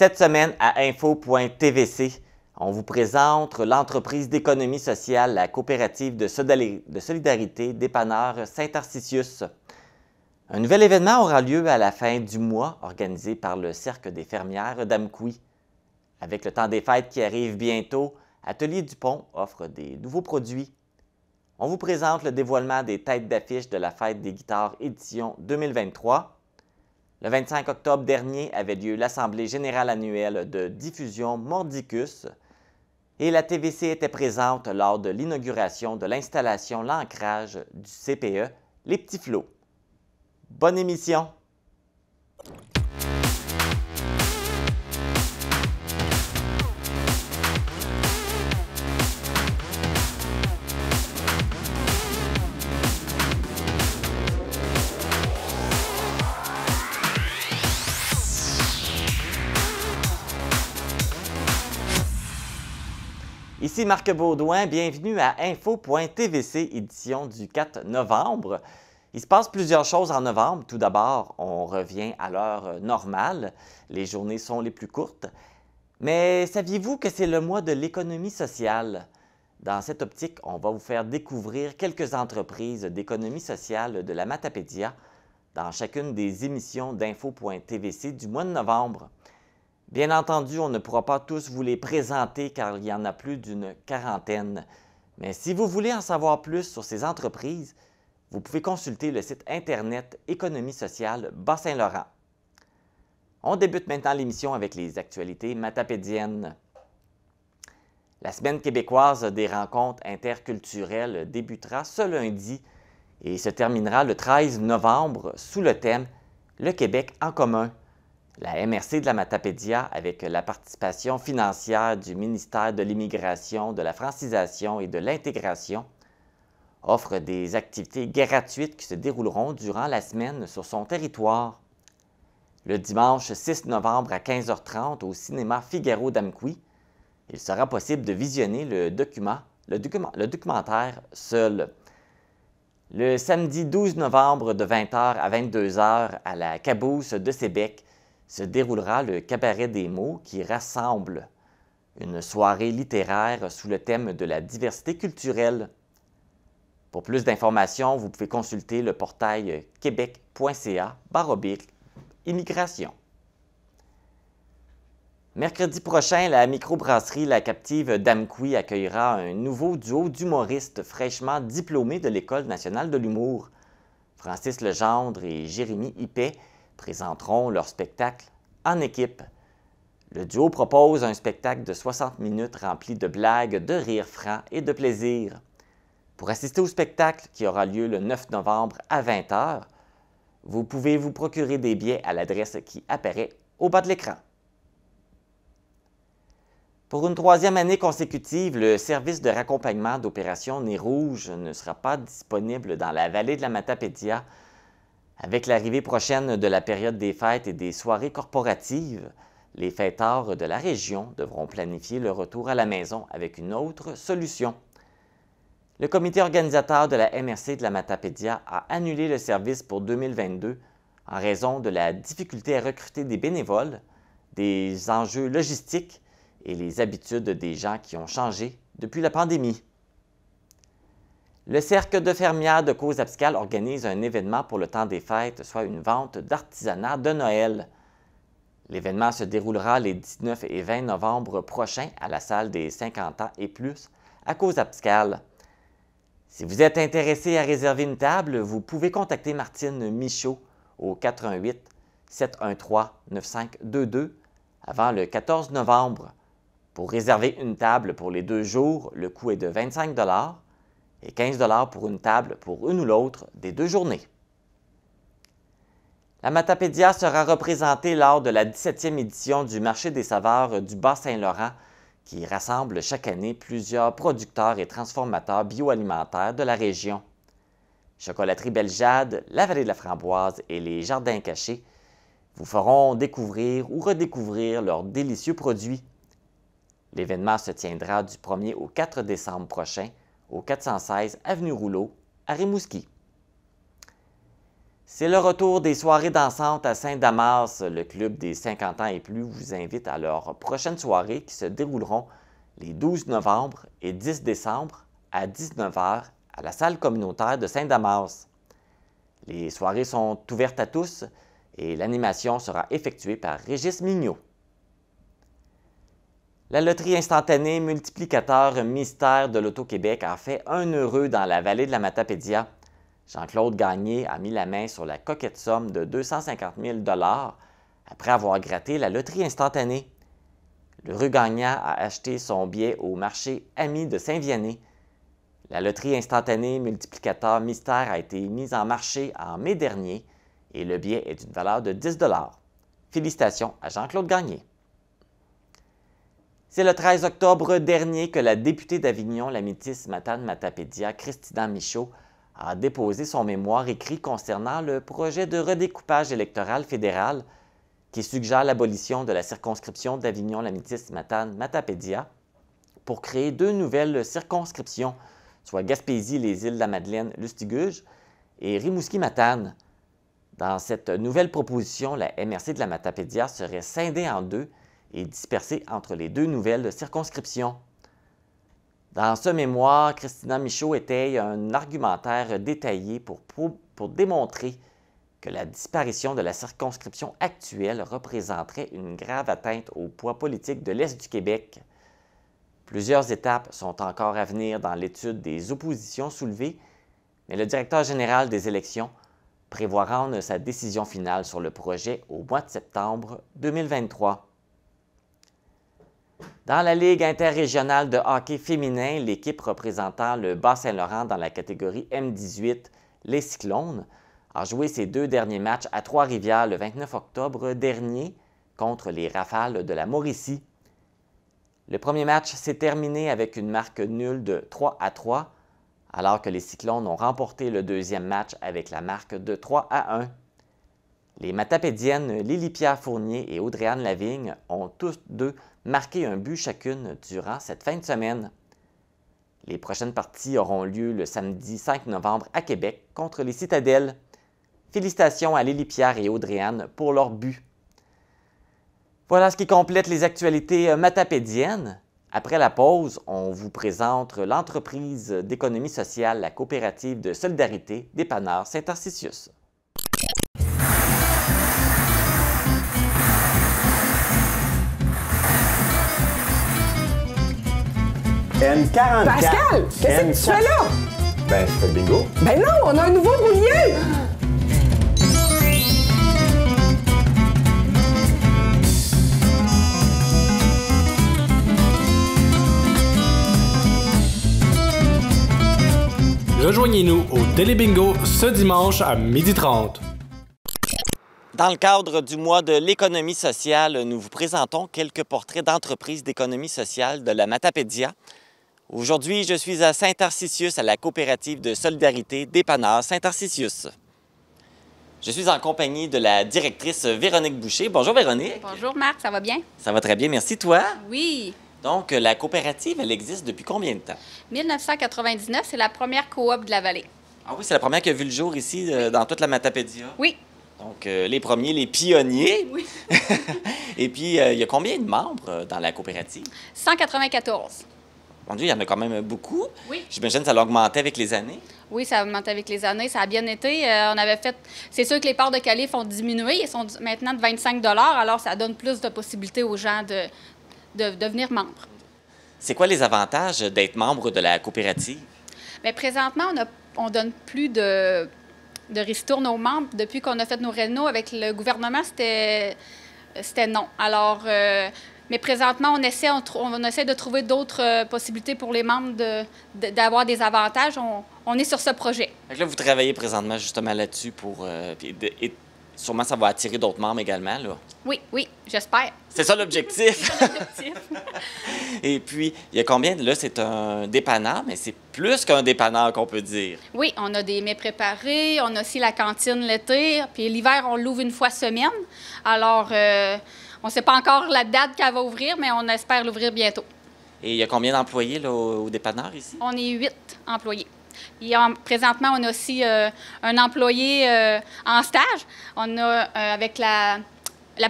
Cette semaine, à info.tvc, on vous présente l'entreprise d'économie sociale, la coopérative de solidarité dépanneur Saint-Arcitius. Un nouvel événement aura lieu à la fin du mois, organisé par le Cercle des fermières d'Amkoui. Avec le temps des fêtes qui arrive bientôt, Atelier Dupont offre des nouveaux produits. On vous présente le dévoilement des têtes d'affiche de la fête des guitares édition 2023. Le 25 octobre dernier avait lieu l'Assemblée générale annuelle de diffusion Mordicus et la TVC était présente lors de l'inauguration de l'installation L'Ancrage du CPE Les Petits Flots. Bonne émission! Ici Marc Baudouin, bienvenue à Info.tvc, édition du 4 novembre. Il se passe plusieurs choses en novembre. Tout d'abord, on revient à l'heure euh, normale. Les journées sont les plus courtes. Mais saviez-vous que c'est le mois de l'économie sociale? Dans cette optique, on va vous faire découvrir quelques entreprises d'économie sociale de la Matapédia dans chacune des émissions d'Info.tvc du mois de novembre. Bien entendu, on ne pourra pas tous vous les présenter car il y en a plus d'une quarantaine. Mais si vous voulez en savoir plus sur ces entreprises, vous pouvez consulter le site Internet Économie sociale Bas-Saint-Laurent. On débute maintenant l'émission avec les actualités matapédiennes. La semaine québécoise des rencontres interculturelles débutera ce lundi et se terminera le 13 novembre sous le thème Le Québec en commun la MRC de la Matapédia, avec la participation financière du ministère de l'Immigration, de la Francisation et de l'Intégration, offre des activités gratuites qui se dérouleront durant la semaine sur son territoire. Le dimanche 6 novembre à 15h30 au cinéma Figaro d'Amqui, il sera possible de visionner le, documentaire Seul. Le samedi 12 novembre de 20h à 22h à la Cabousse de Sébec, se déroulera le Cabaret des mots qui rassemble une soirée littéraire sous le thème de la diversité culturelle. Pour plus d'informations, vous pouvez consulter le portail québec.ca barobic immigration. Mercredi prochain, la microbrasserie La Captive d'Amqui accueillera un nouveau duo d'humoristes fraîchement diplômés de l'École nationale de l'humour. Francis Legendre et Jérémy Hippet présenteront leur spectacle en équipe. Le duo propose un spectacle de 60 minutes rempli de blagues, de rires francs et de plaisir. Pour assister au spectacle qui aura lieu le 9 novembre à 20h, vous pouvez vous procurer des billets à l'adresse qui apparaît au bas de l'écran. Pour une troisième année consécutive, le service de raccompagnement d'opération Nez Rouge ne sera pas disponible dans la vallée de la Matapédia avec l'arrivée prochaine de la période des fêtes et des soirées corporatives, les fêteurs de la région devront planifier le retour à la maison avec une autre solution. Le comité organisateur de la MRC de la Matapédia a annulé le service pour 2022 en raison de la difficulté à recruter des bénévoles, des enjeux logistiques et les habitudes des gens qui ont changé depuis la pandémie. Le Cercle de fermières de cause abscale organise un événement pour le temps des fêtes, soit une vente d'artisanat de Noël. L'événement se déroulera les 19 et 20 novembre prochains à la salle des 50 ans et plus à cause abscale. Si vous êtes intéressé à réserver une table, vous pouvez contacter Martine Michaud au 88 713 9522 avant le 14 novembre. Pour réserver une table pour les deux jours, le coût est de 25 et 15 pour une table pour une ou l'autre des deux journées. La Matapédia sera représentée lors de la 17e édition du marché des saveurs du Bas-Saint-Laurent, qui rassemble chaque année plusieurs producteurs et transformateurs bioalimentaires de la région. Chocolaterie Beljade, la Vallée de la Framboise et les Jardins Cachés vous feront découvrir ou redécouvrir leurs délicieux produits. L'événement se tiendra du 1er au 4 décembre prochain au 416 Avenue Rouleau à Rimouski. C'est le retour des soirées dansantes à Saint-Damas. Le club des 50 ans et plus vous invite à leurs prochaines soirées qui se dérouleront les 12 novembre et 10 décembre à 19h à la salle communautaire de Saint-Damas. Les soirées sont ouvertes à tous et l'animation sera effectuée par Régis Mignot. La loterie instantanée multiplicateur mystère de l'Auto-Québec a fait un heureux dans la vallée de la Matapédia. Jean-Claude Gagné a mis la main sur la coquette somme de 250 000 après avoir gratté la loterie instantanée. Le rue Gagnant a acheté son billet au marché Ami de Saint-Vianney. La loterie instantanée multiplicateur mystère a été mise en marché en mai dernier et le billet est d'une valeur de 10 Félicitations à Jean-Claude Gagné. C'est le 13 octobre dernier que la députée d'Avignon, la Matane Matapédia, Christina Michaud, a déposé son mémoire écrit concernant le projet de redécoupage électoral fédéral qui suggère l'abolition de la circonscription d'Avignon, lamitis Matane Matapédia pour créer deux nouvelles circonscriptions, soit Gaspésie, les îles de la Madeleine, Lustiguge et Rimouski-Matane. Dans cette nouvelle proposition, la MRC de la Matapédia serait scindée en deux et dispersée entre les deux nouvelles circonscriptions. Dans ce mémoire, Christina Michaud étaye un argumentaire détaillé pour, pour démontrer que la disparition de la circonscription actuelle représenterait une grave atteinte au poids politique de l'Est du Québec. Plusieurs étapes sont encore à venir dans l'étude des oppositions soulevées, mais le directeur général des élections prévoit rendre sa décision finale sur le projet au mois de septembre 2023. Dans la Ligue interrégionale de hockey féminin, l'équipe représentant le Bas-Saint-Laurent dans la catégorie M18, les Cyclones, a joué ses deux derniers matchs à Trois-Rivières le 29 octobre dernier contre les Rafales de la Mauricie. Le premier match s'est terminé avec une marque nulle de 3 à 3, alors que les Cyclones ont remporté le deuxième match avec la marque de 3 à 1. Les Matapédiennes lili Pierre Fournier et Audrey-Anne Lavigne ont tous deux marquer un but chacune durant cette fin de semaine. Les prochaines parties auront lieu le samedi 5 novembre à Québec contre les Citadelles. Félicitations à Lily Pierre et Audriane pour leur but. Voilà ce qui complète les actualités euh, matapédiennes. Après la pause, on vous présente l'entreprise d'économie sociale, la coopérative de solidarité des saint arcitius n Pascal, qu'est-ce que tu fais là? Ben, je fais le bingo. Ben non, on a un nouveau roulier! Rejoignez-nous au Télébingo ce dimanche à 12h30. Dans le cadre du mois de l'économie sociale, nous vous présentons quelques portraits d'entreprises d'économie sociale de la Matapédia, Aujourd'hui, je suis à Saint-Arcitius, à la coopérative de solidarité dépanard Saint-Arcitius. Je suis en compagnie de la directrice Véronique Boucher. Bonjour Véronique. Bonjour Marc, ça va bien? Ça va très bien, merci. Toi? Oui. Donc, la coopérative, elle existe depuis combien de temps? 1999, c'est la première coop de la vallée. Ah oui, c'est la première qui a vu le jour ici, euh, dans toute la Matapédia? Oui. Donc, euh, les premiers, les pionniers. Oui. Et puis, euh, il y a combien de membres dans la coopérative? 194 il y en a quand même beaucoup. Oui. J'imagine que ça a augmenté avec les années. Oui, ça a augmenté avec les années. Ça a bien été. Euh, on avait fait. C'est sûr que les parts de Calif ont diminué. Ils sont maintenant de 25 alors ça donne plus de possibilités aux gens de, devenir membres. C'est quoi les avantages d'être membre de la coopérative? Mais présentement, on, donne plus de, de aux membres. Depuis qu'on a fait nos rénaux avec le gouvernement, c'était non. Alors. Euh, mais présentement, on essaie, on, essaie de trouver d'autres euh, possibilités pour les membres d'avoir de, d'avoir des avantages. On, est sur ce projet. là, vous travaillez présentement justement là-dessus pour. Euh, sûrement, ça va attirer d'autres membres également. Oui, oui, j'espère. C'est ça l'objectif. et puis, il y a combien? Là, c'est un dépanneur, mais c'est plus qu'un dépanneur qu'on peut dire. Oui, on a des mets préparés, on a aussi la cantine l'été, puis l'hiver, on l'ouvre une fois semaine. Alors, euh, on ne sait pas encore la date qu'elle va ouvrir, mais on espère l'ouvrir bientôt. Et il y a combien d'employés au, au dépanneur ici? On est huit employés. Et présentement, on a aussi euh, un employé euh, en stage. On a, euh, avec la,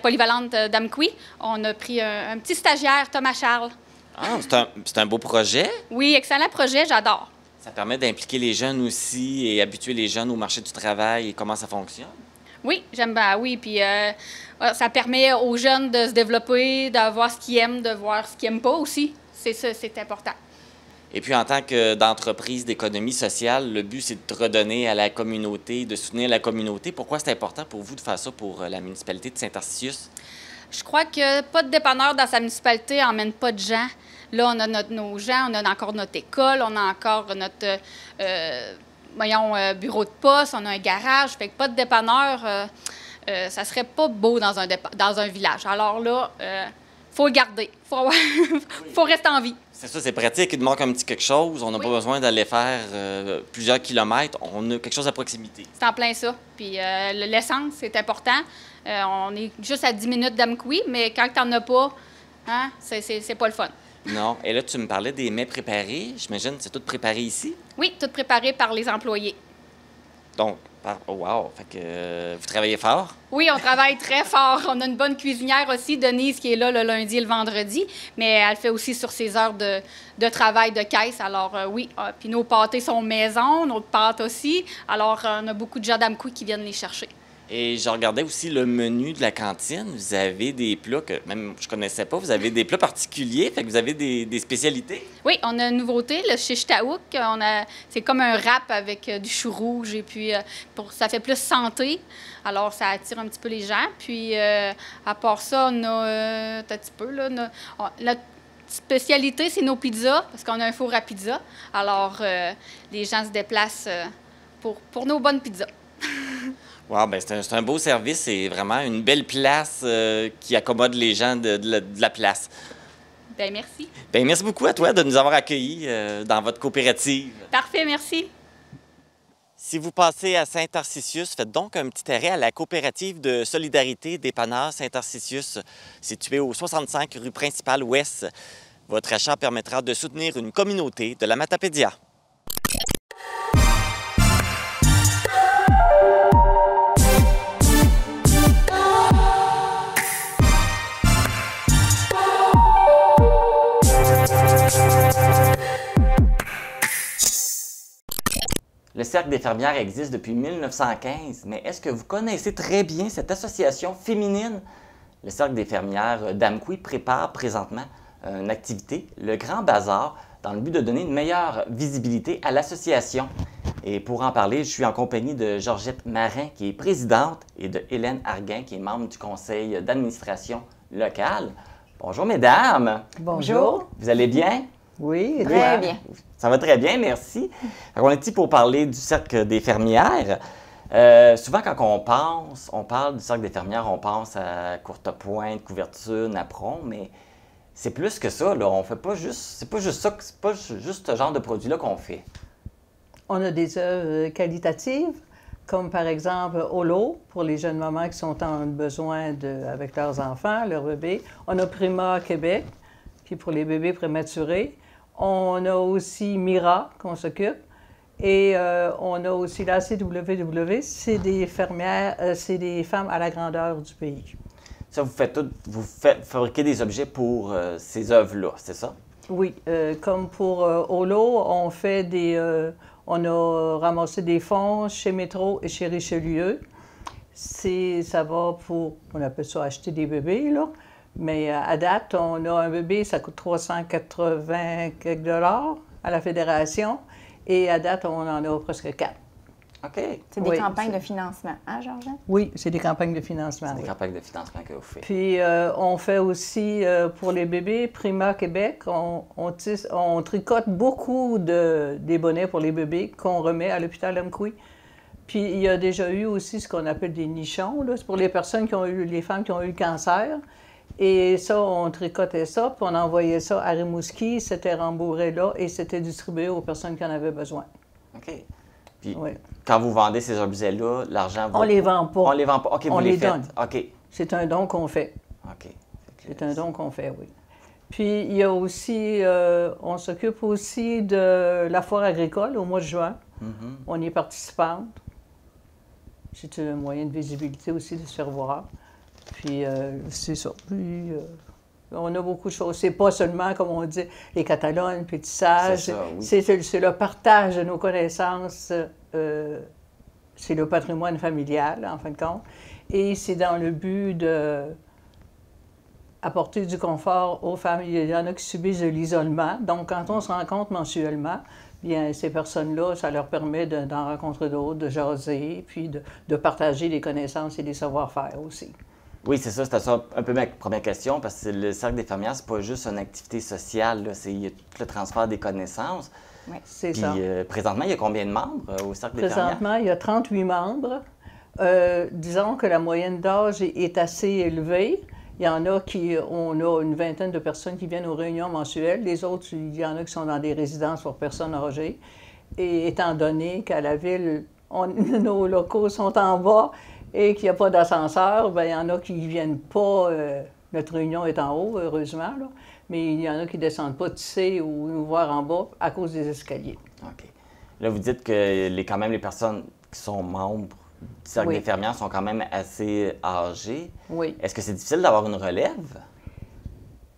polyvalente d'Amqui, on a pris un, petit stagiaire, Thomas Charles. Ah, c'est un, un, beau projet. Oui, excellent projet, j'adore. Ça permet d'impliquer les jeunes aussi et habituer les jeunes au marché du travail et comment ça fonctionne. Oui, j'aime bien, oui. Puis euh, ça permet aux jeunes de se développer, d'avoir ce qu'ils aiment, de voir ce qu'ils n'aiment pas aussi. C'est ça, c'est important. Et puis, en tant que d'entreprise d'économie sociale, le but, c'est de redonner à la communauté, de soutenir la communauté. Pourquoi c'est important pour vous de faire ça pour euh, la municipalité de Saint-Arcitius? Je crois que pas de dépanneur dans sa municipalité n'emmène pas de gens. Là, on a notre, nos gens, on a encore notre école, on a encore notre... Euh, voyons, euh, bureau de poste, on a un garage, fait que pas de dépanneur, euh, euh, ça serait pas beau dans un, village. Alors là, faut le garder, faut, faut rester en vie. C'est ça, c'est pratique. Il manque un petit quelque chose. On n'a pas besoin d'aller faire plusieurs kilomètres. On a quelque chose à proximité. C'est en plein ça. Puis l'essence, c'est important. on est juste à 10 minutes d'Amkoui, mais quand tu n'en as pas, hein, c'est pas le fun. Non. Et là, tu me parlais des mets préparés. J'imagine que c'est tout préparé ici? Oui, tout préparé par les employés. Donc, oh wow! Fait que, euh, vous travaillez fort? Oui, on travaille très fort. On a une bonne cuisinière aussi, Denise, qui est là le lundi et le vendredi, mais elle fait aussi sur ses heures de, travail de caisse. Alors, euh, oui, ah, puis nos pâtés sont maison, nos pâtes aussi. Alors, euh, on a beaucoup de gens qui viennent les chercher. Et je regardais aussi le menu de la cantine. Vous avez des plats que même je connaissais pas. Vous avez des plats particuliers, fait que vous avez des, spécialités. Oui, on a une nouveauté, le Chitaouk, On a, c'est comme un wrap avec euh, du chou rouge et puis euh, pour, ça fait plus santé. Alors ça attire un petit peu les gens. Puis euh, à part ça, on a un petit peu là, notre spécialité, c'est nos pizzas parce qu'on a un four à pizza. Alors les gens se déplacent pour pour nos bonnes pizzas. Ben, c'est un, beau service, et vraiment une belle place euh, qui accommode les gens de, la, place. Bien, merci. Ben, merci beaucoup à toi de nous avoir accueillis euh, dans votre coopérative. Parfait, merci. Si vous passez à saint arcitius faites donc un petit arrêt à la coopérative de solidarité des saint arcitius située au 65 rue principale Ouest. Votre achat permettra de soutenir une communauté de la Matapédia. Le Cercle des fermières existe depuis 1915, mais est-ce que vous connaissez très bien cette association féminine? Le Cercle des fermières d'Amqui prépare présentement une activité, le Grand Bazar, dans le but de donner une meilleure visibilité à l'association. Et pour en parler, je suis en compagnie de Georgette Marin, qui est présidente, et de Hélène Arguin, qui est membre du conseil d'administration local. Bonjour, mesdames. Bonjour. Vous allez bien? Oui, Très bien. Ça va très bien, merci. on est ici pour parler du cercle des fermières. Euh, souvent, quand on pense, on parle du cercle des fermières, on pense à courte pointe, couverture, Napron, mais c'est plus que ça. Là. On fait pas juste, c'est pas juste ça, c'est pas juste ce genre de produit-là qu'on fait. On a des œuvres euh, qualitatives, comme par exemple Holo pour les jeunes mamans qui sont en besoin avec leurs enfants, leurs bébés. On a Prima Québec, qui pour les bébés prématurés. On a aussi Mira qu'on s'occupe. Et euh, on a aussi la CWW, c'est des fermières, euh, c'est des femmes à la grandeur du pays. Ça, vous faites tout, vous fabriquer des objets pour euh, ces œuvres-là, c'est ça? Oui, comme pour Olo, on fait des, on a ramassé des fonds chez Métro et chez Richelieu. C'est, ça va pour, on appelle ça acheter des bébés, là. Mais euh, à date, on a un bébé, ça coûte 380 dollars à la fédération. Et à date, on en a presque quatre. OK. C'est des campagnes de financement, hein, Georges? Oui, c'est des campagnes de financement. C'est des campagnes de financement que vous faites. Puis, euh, on fait aussi, euh, pour les bébés, Prima Québec, on, tricote beaucoup de, des bonnets pour les bébés qu'on remet à l'hôpital Mkoui. Puis, il y a déjà eu aussi ce qu'on appelle des nichons. C'est pour les personnes qui ont eu, les femmes qui ont eu le cancer. Et ça, on tricotait ça, puis on envoyait ça à Rimouski, c'était rembourré là et c'était distribué aux personnes qui en avaient besoin. OK. Puis quand vous vendez ces objets-là, l'argent... Vous... On les vend pas. On les vend pas. OK, on vous les, les Donne. OK. C'est un don qu'on fait. OK. C'est un don qu'on fait, oui. Puis il y a aussi, euh, on s'occupe aussi de la foire agricole au mois de juin. Mm-hmm. On y est participante. C'est un moyen de visibilité aussi de se faire voir. Puis, euh, c'est ça. Euh, on a beaucoup de choses. C'est pas seulement, comme on dit, les catalognes puis ça, C'est le partage de nos connaissances. Euh, c'est le patrimoine familial, en fin de compte. Et c'est dans le but de du confort aux familles. Il y en a qui subissent de l'isolement. Donc, quand on se rencontre mensuellement, bien, ces personnes-là, ça leur permet d'en rencontrer d'autres, de jaser, puis de, de partager les connaissances et des savoir-faire aussi. Oui, c'est ça, c'était ça un peu ma première question, parce que le cercle des fermières, c'est pas juste une activité sociale, c'est tout le transfert des connaissances. Oui, c'est ça. Euh, présentement, il y a combien de membres euh, au cercle des fermières? Présentement, il y a 38 membres. Euh, disons que la moyenne d'âge est assez élevée. Il y en a qui, on a une vingtaine de personnes qui viennent aux réunions mensuelles. Les autres, il y en a qui sont dans des résidences pour personnes âgées. Et étant donné qu'à la ville, nos locaux sont en bas et qu'il n'y a pas d'ascenseur, ben, il y en a qui ne viennent pas. Euh, notre réunion est en haut, heureusement, mais il y en a qui ne descendent pas tisser ou nous voir en bas à cause des escaliers. OK. Là, vous dites que les, quand même les personnes qui sont membres du cercle des fermières sont quand même assez âgées. Oui. Est-ce que c'est difficile d'avoir une relève?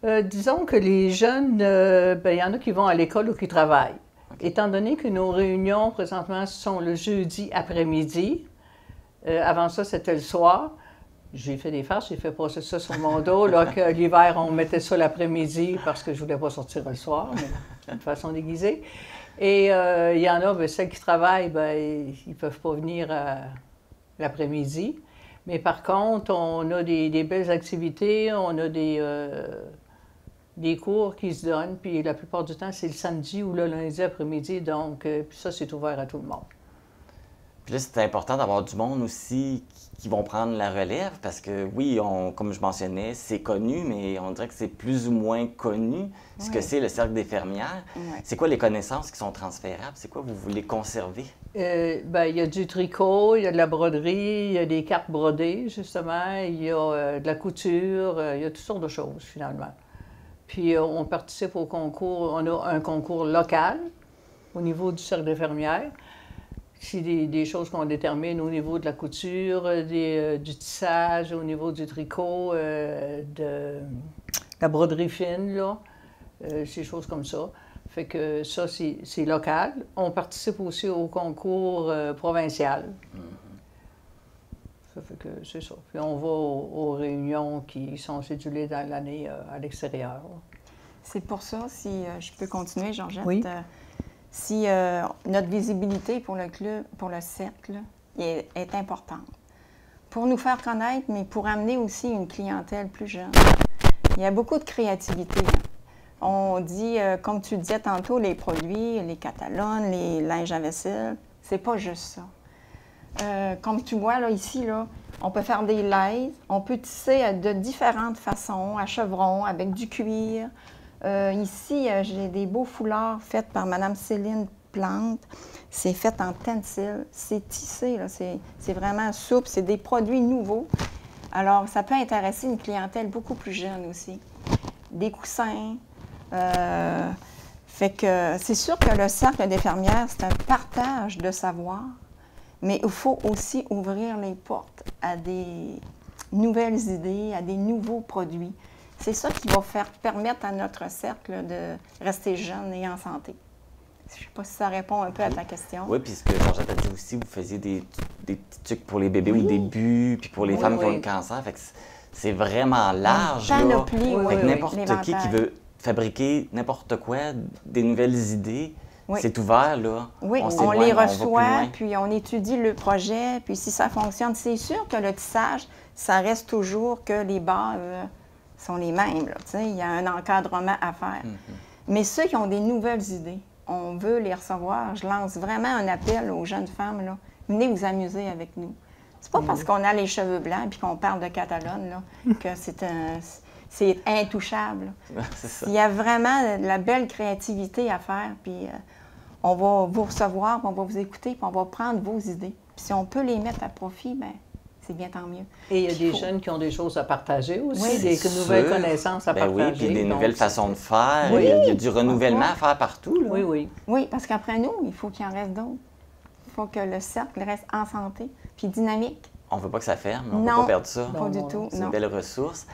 Euh, disons que les jeunes, euh, ben, il y en a qui vont à l'école ou qui travaillent. Étant donné que nos réunions présentement sont le jeudi après-midi, euh, avant ça, c'était le soir. J'ai fait des farces, j'ai fait passer ça sur mon dos. Là, l'hiver, on mettait ça l'après-midi parce que je ne voulais pas sortir le soir, mais de façon déguisée. Et euh, il y en a, ben, celles qui travaillent, ben, ils peuvent pas venir euh, l'après-midi. Mais par contre, on a des, belles activités, on a des, des cours qui se donnent, puis la plupart du temps, c'est le samedi ou le lundi après-midi, donc ça, c'est ouvert à tout le monde. Puis là, c'est important d'avoir du monde aussi qui vont prendre la relève parce que oui, on, comme je mentionnais, c'est connu, mais on dirait que c'est plus ou moins connu ce que c'est le cercle des fermières. C'est quoi les connaissances qui sont transférables? C'est quoi vous voulez conserver? Euh, ben, il y a du tricot, il y a de la broderie, il y a des cartes brodées, justement, il y a euh, de la couture, euh, il y a toutes sortes de choses, finalement. Puis on participe au concours, on a un concours local au niveau du cercle des fermières. C'est des, choses qu'on détermine au niveau de la couture, euh, euh, du tissage, au niveau du tricot, euh, de la broderie fine, là, ces choses comme ça. Fait que ça, c'est local. On participe aussi au concours provincial. Ça fait que c'est ça. Puis on va aux, réunions qui sont cédulées dans l'année à l'extérieur. C'est pour ça, si je peux continuer, Georgette. Oui si euh, notre visibilité pour le club, pour le cercle, est, importante. Pour nous faire connaître, mais pour amener aussi une clientèle plus jeune. Il y a beaucoup de créativité. Hein. On dit, euh, comme tu disais tantôt, les produits, les catalogues, les linges à vaisselle, c'est pas juste ça. Euh, comme tu vois là, ici, là, on peut faire des lights, on peut tisser de différentes façons, à chevron, avec du cuir, euh, ici, euh, j'ai des beaux foulards faits par Madame Céline Plante. C'est fait en tencil, c'est tissé, c'est vraiment souple, c'est des produits nouveaux. Alors, ça peut intéresser une clientèle beaucoup plus jeune aussi. Des coussins. Euh, fait que c'est sûr que le cercle des fermières, c'est un partage de savoir, mais il faut aussi ouvrir les portes à des nouvelles idées, à des nouveaux produits. C'est ça qui va faire permettre à notre cercle de rester jeune et en santé. Je ne sais pas si ça répond un peu à ta question. Oui, puis ce que a dit aussi, vous faisiez des, petits trucs pour les bébés au début, puis pour les femmes qui ont le cancer. c'est vraiment large. Panoplie, oui, n'importe qui qui veut fabriquer n'importe quoi, des nouvelles idées, C'est ouvert, là. Oui, on, les reçoit, puis on étudie le projet, puis si ça fonctionne, c'est sûr que le tissage, ça reste toujours que les bases euh, sont les mêmes. Là, il y a un encadrement à faire. Mm-hmm. Mais ceux qui ont des nouvelles idées, on veut les recevoir. Je lance vraiment un appel aux jeunes femmes. Là, venez vous amuser avec nous. C'est pas parce mm-hmm. qu'on a les cheveux blancs et qu'on parle de Catalogne que c'est C'est intouchable. Il y a vraiment de la belle créativité à faire. Puis euh, on va vous recevoir, on va vous écouter, puis on va prendre vos idées. si on peut les mettre à profit, bien, c'est bien tant mieux. Et il y a des jeunes qui ont des choses à partager aussi, des nouvelles connaissances à ben partager. Oui, puis des nouvelles façons de faire. il, y a, du renouvellement à faire partout. Oui, oui. Oui, parce qu'après nous, il faut qu'il en reste d'autres. Il faut que le cercle reste en santé, puis dynamique. On ne veut pas que ça ferme, on ne veut pas perdre ça. pas du tout. C'est une belle ressource.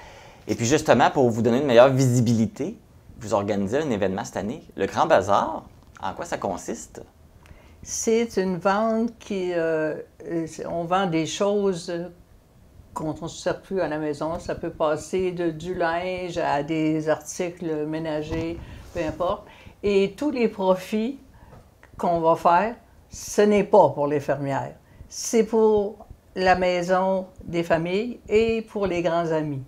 Et puis justement, pour vous donner une meilleure visibilité, vous organisez un événement cette année, le Grand Bazar. En quoi ça consiste? C'est une vente qui. Euh, on vend des choses qu'on ne se sert plus à la maison. Ça peut passer de, du linge à des articles ménagers, peu importe. Et tous les profits qu'on va faire, ce n'est pas pour les fermières. C'est pour la maison des familles et pour les grands amis.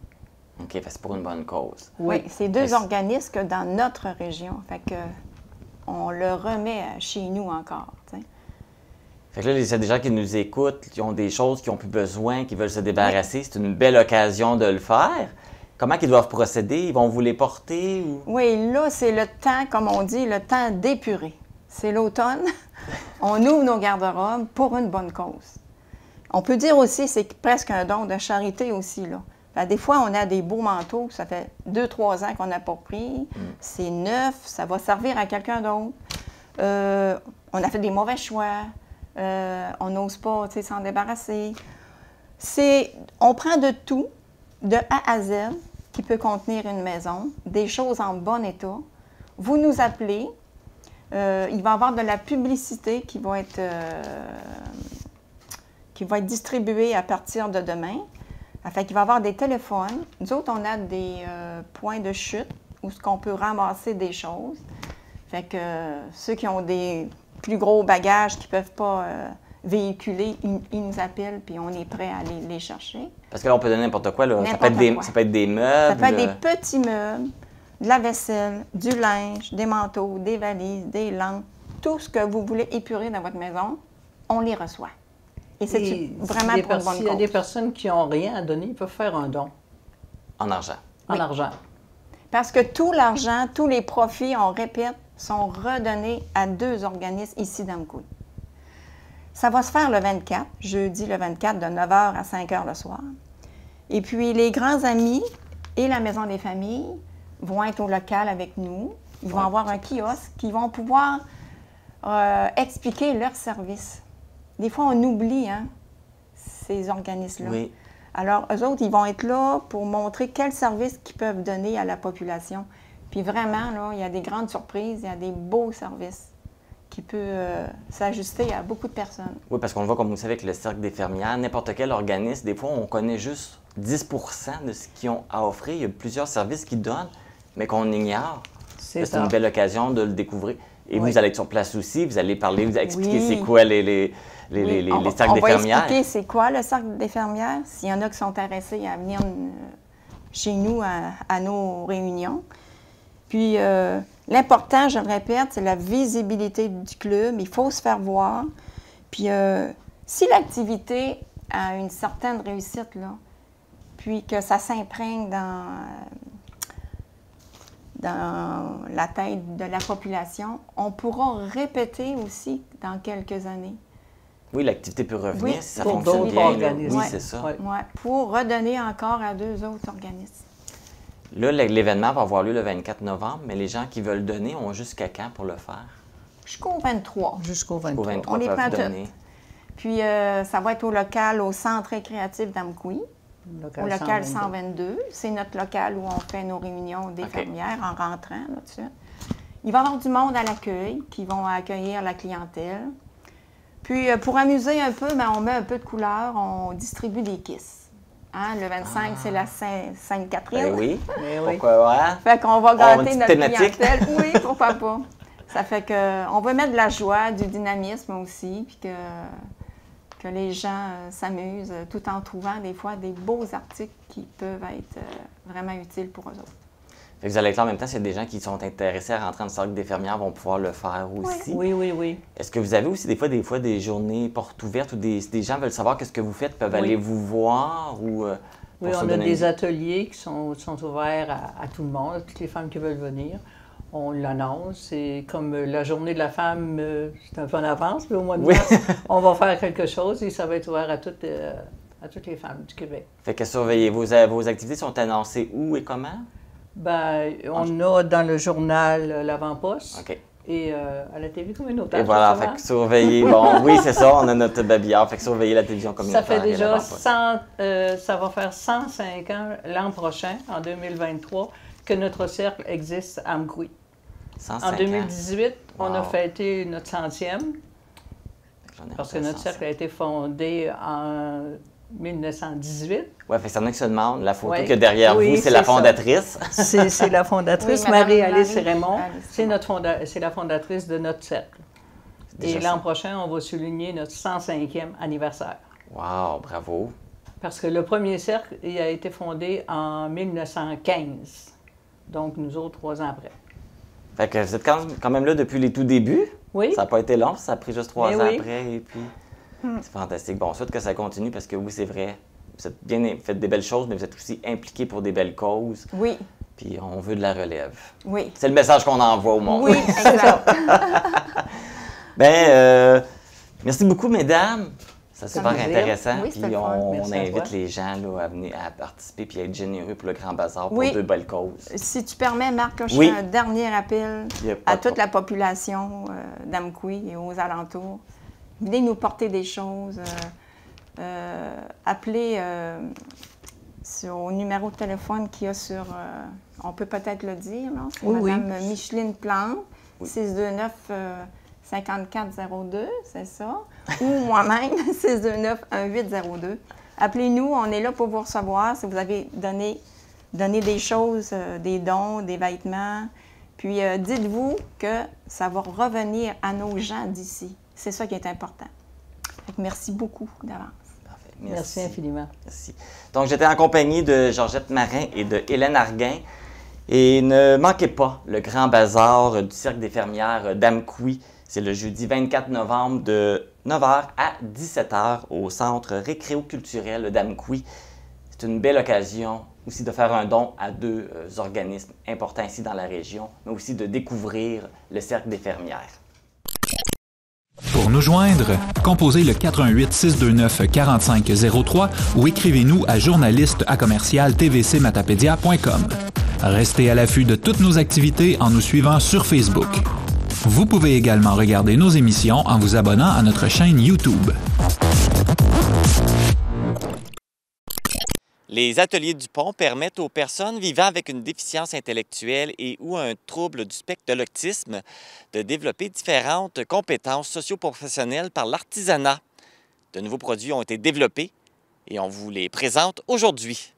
OK, c'est pour une bonne cause. Oui, c'est deux organismes dans notre région. Fait que on le remet chez nous encore. Fait que là, des gens qui nous écoutent, qui ont des choses, qui n'ont plus besoin, qui veulent se débarrasser, c'est une belle occasion de le faire. Comment ils doivent procéder? Ils vont vous les porter? Ou... Oui, là, c'est le temps, comme on dit, le temps d'épurer. C'est l'automne. on ouvre nos garde-robes pour une bonne cause. On peut dire aussi, c'est presque un don de charité aussi, là. Ben, des fois, on a des beaux manteaux ça fait deux, trois ans qu'on n'a pas pris. Mm. C'est neuf, ça va servir à quelqu'un d'autre. Euh, on a fait des mauvais choix. Euh, on n'ose pas s'en débarrasser. C'est, on prend de tout, de A à Z, qui peut contenir une maison, des choses en bon état. Vous nous appelez, euh, il va y avoir de la publicité qui va être, euh, qui va être distribuée à partir de demain. Fait qu'il va y avoir des téléphones. Nous autres, on a des points de chute où ce qu'on peut ramasser des choses. Fait que ceux qui ont des, plus gros bagages qui ne peuvent pas euh, véhiculer, ils, nous appellent, puis on est prêt à aller les chercher. Parce que là, on peut donner n'importe quoi, là. Ça, peut être des, ça peut être des meubles. Ça peut être des petits meubles, de la vaisselle, du linge, des manteaux, des valises, des lampes, tout ce que vous voulez épurer dans votre maison, on les reçoit. Et c'est vraiment pour bonne Il y a des personnes qui n'ont rien à donner, ils peuvent faire un don. En argent. En argent. Parce que tout l'argent, tous les profits, on répète, sont redonnés à deux organismes ici coup. Ça va se faire le 24, jeudi le 24, de 9h à 5h le soir. Et puis, les grands amis et la maison des familles vont être au local avec nous. Ils vont avoir un kiosque qui vont pouvoir euh, expliquer leurs services. Des fois, on oublie hein, ces organismes-là. Alors, eux autres, ils vont être là pour montrer quels services qu'ils peuvent donner à la population. Puis vraiment, là, il y a des grandes surprises, il y a des beaux services qui peut euh, s'ajuster à beaucoup de personnes. Oui, parce qu'on voit, comme vous savez, que le Cercle des fermières, n'importe quel organisme, des fois, on connaît juste 10 de ce qu'ils ont à offrir. Il y a plusieurs services qu'ils donnent, mais qu'on ignore. C'est une belle occasion de le découvrir. Et vous allez être sur place aussi, vous allez parler, vous allez expliquer c'est quoi les, les, les, cercles des va expliquer c'est quoi le cercle des fermières, s'il y en a qui sont intéressés à venir euh, chez nous à nos réunions. Puis euh, l'important, je le répète, c'est la visibilité du club. Il faut se faire voir. Puis euh, si l'activité a une certaine réussite, là, puis que ça s'imprègne dans, dans la tête de la population, on pourra répéter aussi dans quelques années. Oui, l'activité peut revenir si ça fonctionne bien. Oui, c'est ça. Pour redonner encore à deux autres organismes. Là, l'événement va avoir lieu le 24 novembre, mais les gens qui veulent donner ont jusqu'à quand pour le faire? Jusqu'au 23. Jusqu'au 23. On les prend donner. Puis, euh, ça va être au local, au Centre récréatif d'Amkoui, au local 122. C'est notre local où on fait nos réunions des fermières en rentrant là-dessus. Il va y avoir du monde à l'accueil qui vont accueillir la clientèle. Puis, euh, pour amuser un peu, ben, on met un peu de couleur, on distribue des kisses. Ah, le 25, c'est la Sainte-Catherine. Ben oui, ben oui. Pourquoi, Fait qu'on va gâter notre clientèle. Oui, pourquoi pas. Ça fait qu'on va mettre de la joie, du dynamisme aussi, puis que, que les gens euh, s'amusent tout en trouvant des fois des beaux articles qui peuvent être euh, vraiment utiles pour eux autres vous allez être en même temps, c'est des gens qui sont intéressés à rentrer en des fermières vont pouvoir le faire aussi. Oui, oui, oui. Est-ce que vous avez aussi des fois des fois des journées portes ouvertes où des, gens veulent savoir qu'est-ce que vous faites, peuvent aller vous voir ou euh, Oui, on a des ateliers qui sont, ouverts à, tout le monde, toutes les femmes qui veulent venir. On l'annonce et comme euh, la journée de la femme, euh, c'est un peu en avance, mais au mois de on va faire quelque chose et ça va être ouvert à toutes, à toutes les femmes du Québec. Fait que surveillez, vos, vos activités sont annoncées où et comment? Ben, on a dans le journal euh, L'Avant-Poste. Et euh, à la télé autre. Et voilà, surveiller. bon, oui, c'est ça, on a notre babillard. Fait surveiller la télévision communautaire. Ça fait déjà euh, ça va faire 105 ans l'an prochain, en 2023, que notre cercle existe à Mkoui. En 2018, on a fêté notre centième. Parce que notre cercle a été fondé en 1918. Oui, fait en se la photo que derrière vous, c'est la fondatrice. c'est la fondatrice, Marie-Alice Raymond. C'est la fondatrice de notre cercle. Et l'an prochain, on va souligner notre 105e anniversaire. Wow, bravo. Parce que le premier cercle, il a été fondé en 1915. Donc, nous autres, trois ans après. Fait vous êtes quand même là depuis les tout débuts. Oui. Ça n'a pas été long, ça a pris juste trois ans après. Et puis... Hmm. C'est fantastique. Bon, souhaite que ça continue parce que oui, c'est vrai, vous faites des belles choses, mais vous êtes aussi impliqués pour des belles causes. Oui. Puis on veut de la relève. Oui. C'est le message qu'on envoie au monde. Oui, ben, euh, merci beaucoup, mesdames. C'est super intéressant. puis on, invite les gens à venir à participer puis à être généreux pour le Grand Bazar pour deux belles causes. Si tu permets, Marc, je fais un dernier appel à toute la population euh, et aux alentours venez nous porter des choses. Euh, euh, appelez euh, sur, au numéro de téléphone qu'il y a sur, on peut peut-être le dire, là, c'est oui, Mme Micheline Plante, 629 5402, c'est ça, ou moi-même, 629-1802. Appelez-nous, on est là pour vous recevoir si vous avez donné, des choses, des dons, des vêtements. Puis dites-vous que ça va revenir à nos gens d'ici. C'est ça qui est important. merci beaucoup d'avance. Merci. infiniment. Merci. Donc, j'étais en compagnie de Georgette Marin et de Hélène Arguin. Et ne manquez pas le grand bazar du Cercle des fermières d'Amqui. C'est le jeudi 24 novembre de 9h à 17h au Centre récréo-culturel d'Amqui. C'est une belle occasion aussi de faire un don à deux euh, organismes importants ici dans la région, mais aussi de découvrir le Cercle des fermières. Pour nous joindre, composez le 418 629 4503 ou écrivez-nous à journaliste à commercial Restez à l'affût de toutes nos activités en nous suivant sur Facebook. Vous pouvez également regarder nos émissions en vous abonnant à notre chaîne YouTube. Les ateliers du pont permettent aux personnes vivant avec une déficience intellectuelle et ou un trouble du spectre de l'autisme de développer différentes compétences socio-professionnelles par l'artisanat. De nouveaux produits ont été développés et on vous les présente aujourd'hui.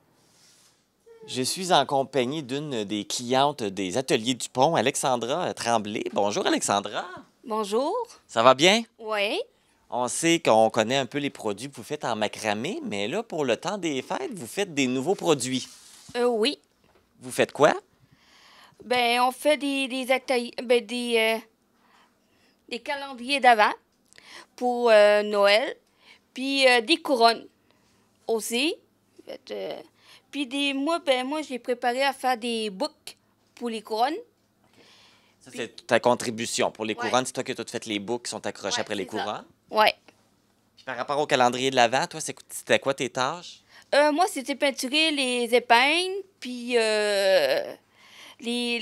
Je suis en compagnie d'une des clientes des ateliers du pont, Alexandra Tremblay. Bonjour Alexandra. Bonjour. Ça va bien? Oui. On sait qu'on connaît un peu les produits que vous faites en macramé, mais là, pour le temps des fêtes, vous faites des nouveaux produits. Euh, oui. Vous faites quoi? Ben, on fait des, des ben, euh, des, calendriers d'avant pour euh, Noël, puis des couronnes aussi. puis des, moi, ben, moi, j'ai préparé à faire des boucs pour les couronnes. Ça, c'est ta contribution. Pour les couronnes, c'est toi qui as fait les books qui sont accrochés après les couronnes. Ouais. par rapport au calendrier de l'avant, toi, c'était quoi tes tâches? Euh, moi, c'était peinturer les épingles, puis euh, les,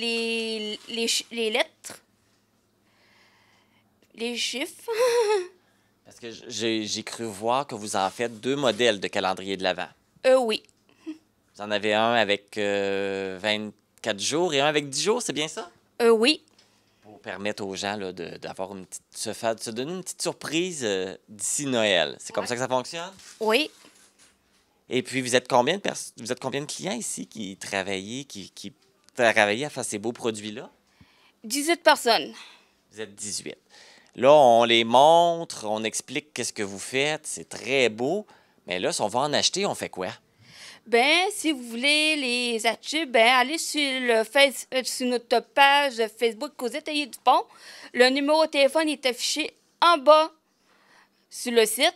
les, les, lettres, les chiffres. Parce que j'ai cru voir que vous en faites deux modèles de calendrier de l'avant. Euh, oui. Vous en avez un avec 24 euh, jours et un avec 10 jours, c'est bien ça? Euh, oui permettre aux gens de, d'avoir une petite, se, se donner une petite surprise euh, d'ici Noël. C'est comme ça que ça fonctionne? Oui. Et puis, vous êtes combien de, personnes vous êtes combien de clients ici qui travaillent qui, qui à faire ces beaux produits-là? 18 personnes. Vous êtes 18. Là, on les montre, on explique qu'est-ce que vous faites. C'est très beau. Mais là, si on va en acheter, on fait quoi? ben, si vous voulez les acheter, ben, allez euh, sur, notre page Facebook Cosette Ayez du Pont. Le numéro de téléphone est affiché en bas sur le site.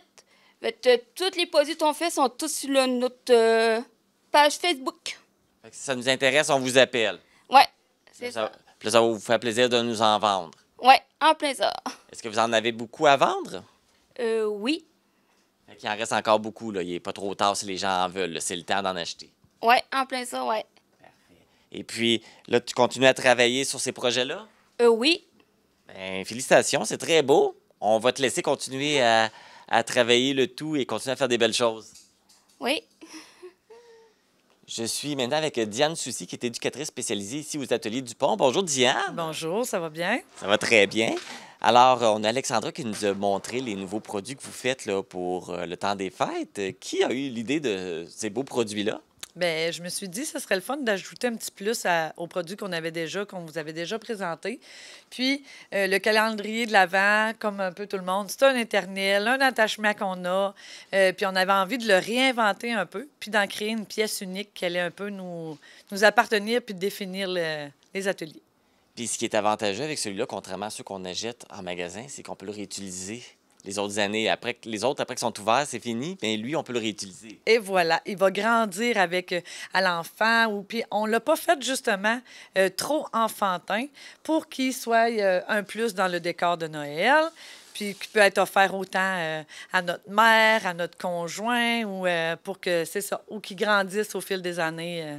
Euh, toutes les produits qu'on fait sont toutes sur notre euh, page Facebook. si ça nous intéresse, on vous appelle. Oui, c'est ça. ça va vous faire plaisir de nous en vendre. Oui, en plaisir. Est-ce que vous en avez beaucoup à vendre? Euh, oui. Il en reste encore beaucoup. Là. Il n'est pas trop tard si les gens en veulent. C'est le temps d'en acheter. Oui, en plein ça, oui. Et puis, là, tu continues à travailler sur ces projets-là? Euh, oui. Ben, félicitations, c'est très beau. On va te laisser continuer à, à, travailler le tout et continuer à faire des belles choses. Oui. Je suis maintenant avec Diane Soucy, qui est éducatrice spécialisée ici aux ateliers du pont Bonjour, Diane. Bonjour, ça va bien? Ça va très bien. Alors, on a Alexandra qui nous a montré les nouveaux produits que vous faites là, pour euh, le temps des fêtes. Euh, qui a eu l'idée de ces beaux produits-là? Bien, je me suis dit, ce serait le fun d'ajouter un petit plus aux produits qu'on avait déjà, qu'on vous avait déjà présentés. Puis, euh, le calendrier de l'Avent, comme un peu tout le monde, c'est un éternel, un attachement qu'on a. puis, on avait envie de le réinventer un peu, puis d'en créer une pièce unique qui allait un peu nous, nous appartenir, puis de définir les ateliers. Puis ce qui est avantageux avec celui-là, contrairement à ceux qu'on achète en magasin, c'est qu'on peut le réutiliser les autres années. Après, les autres, après qu'ils sont ouverts, c'est fini. Mais lui, on peut le réutiliser. Et voilà, il va grandir avec euh, l'enfant. Ou puis on l'a pas fait justement euh, trop enfantin pour qu'il soit euh, un plus dans le décor de Noël. Puis qu'il peut être offert autant à notre mère, à notre conjoint, ou pour que c'est ça, ou qui grandisse au fil des années.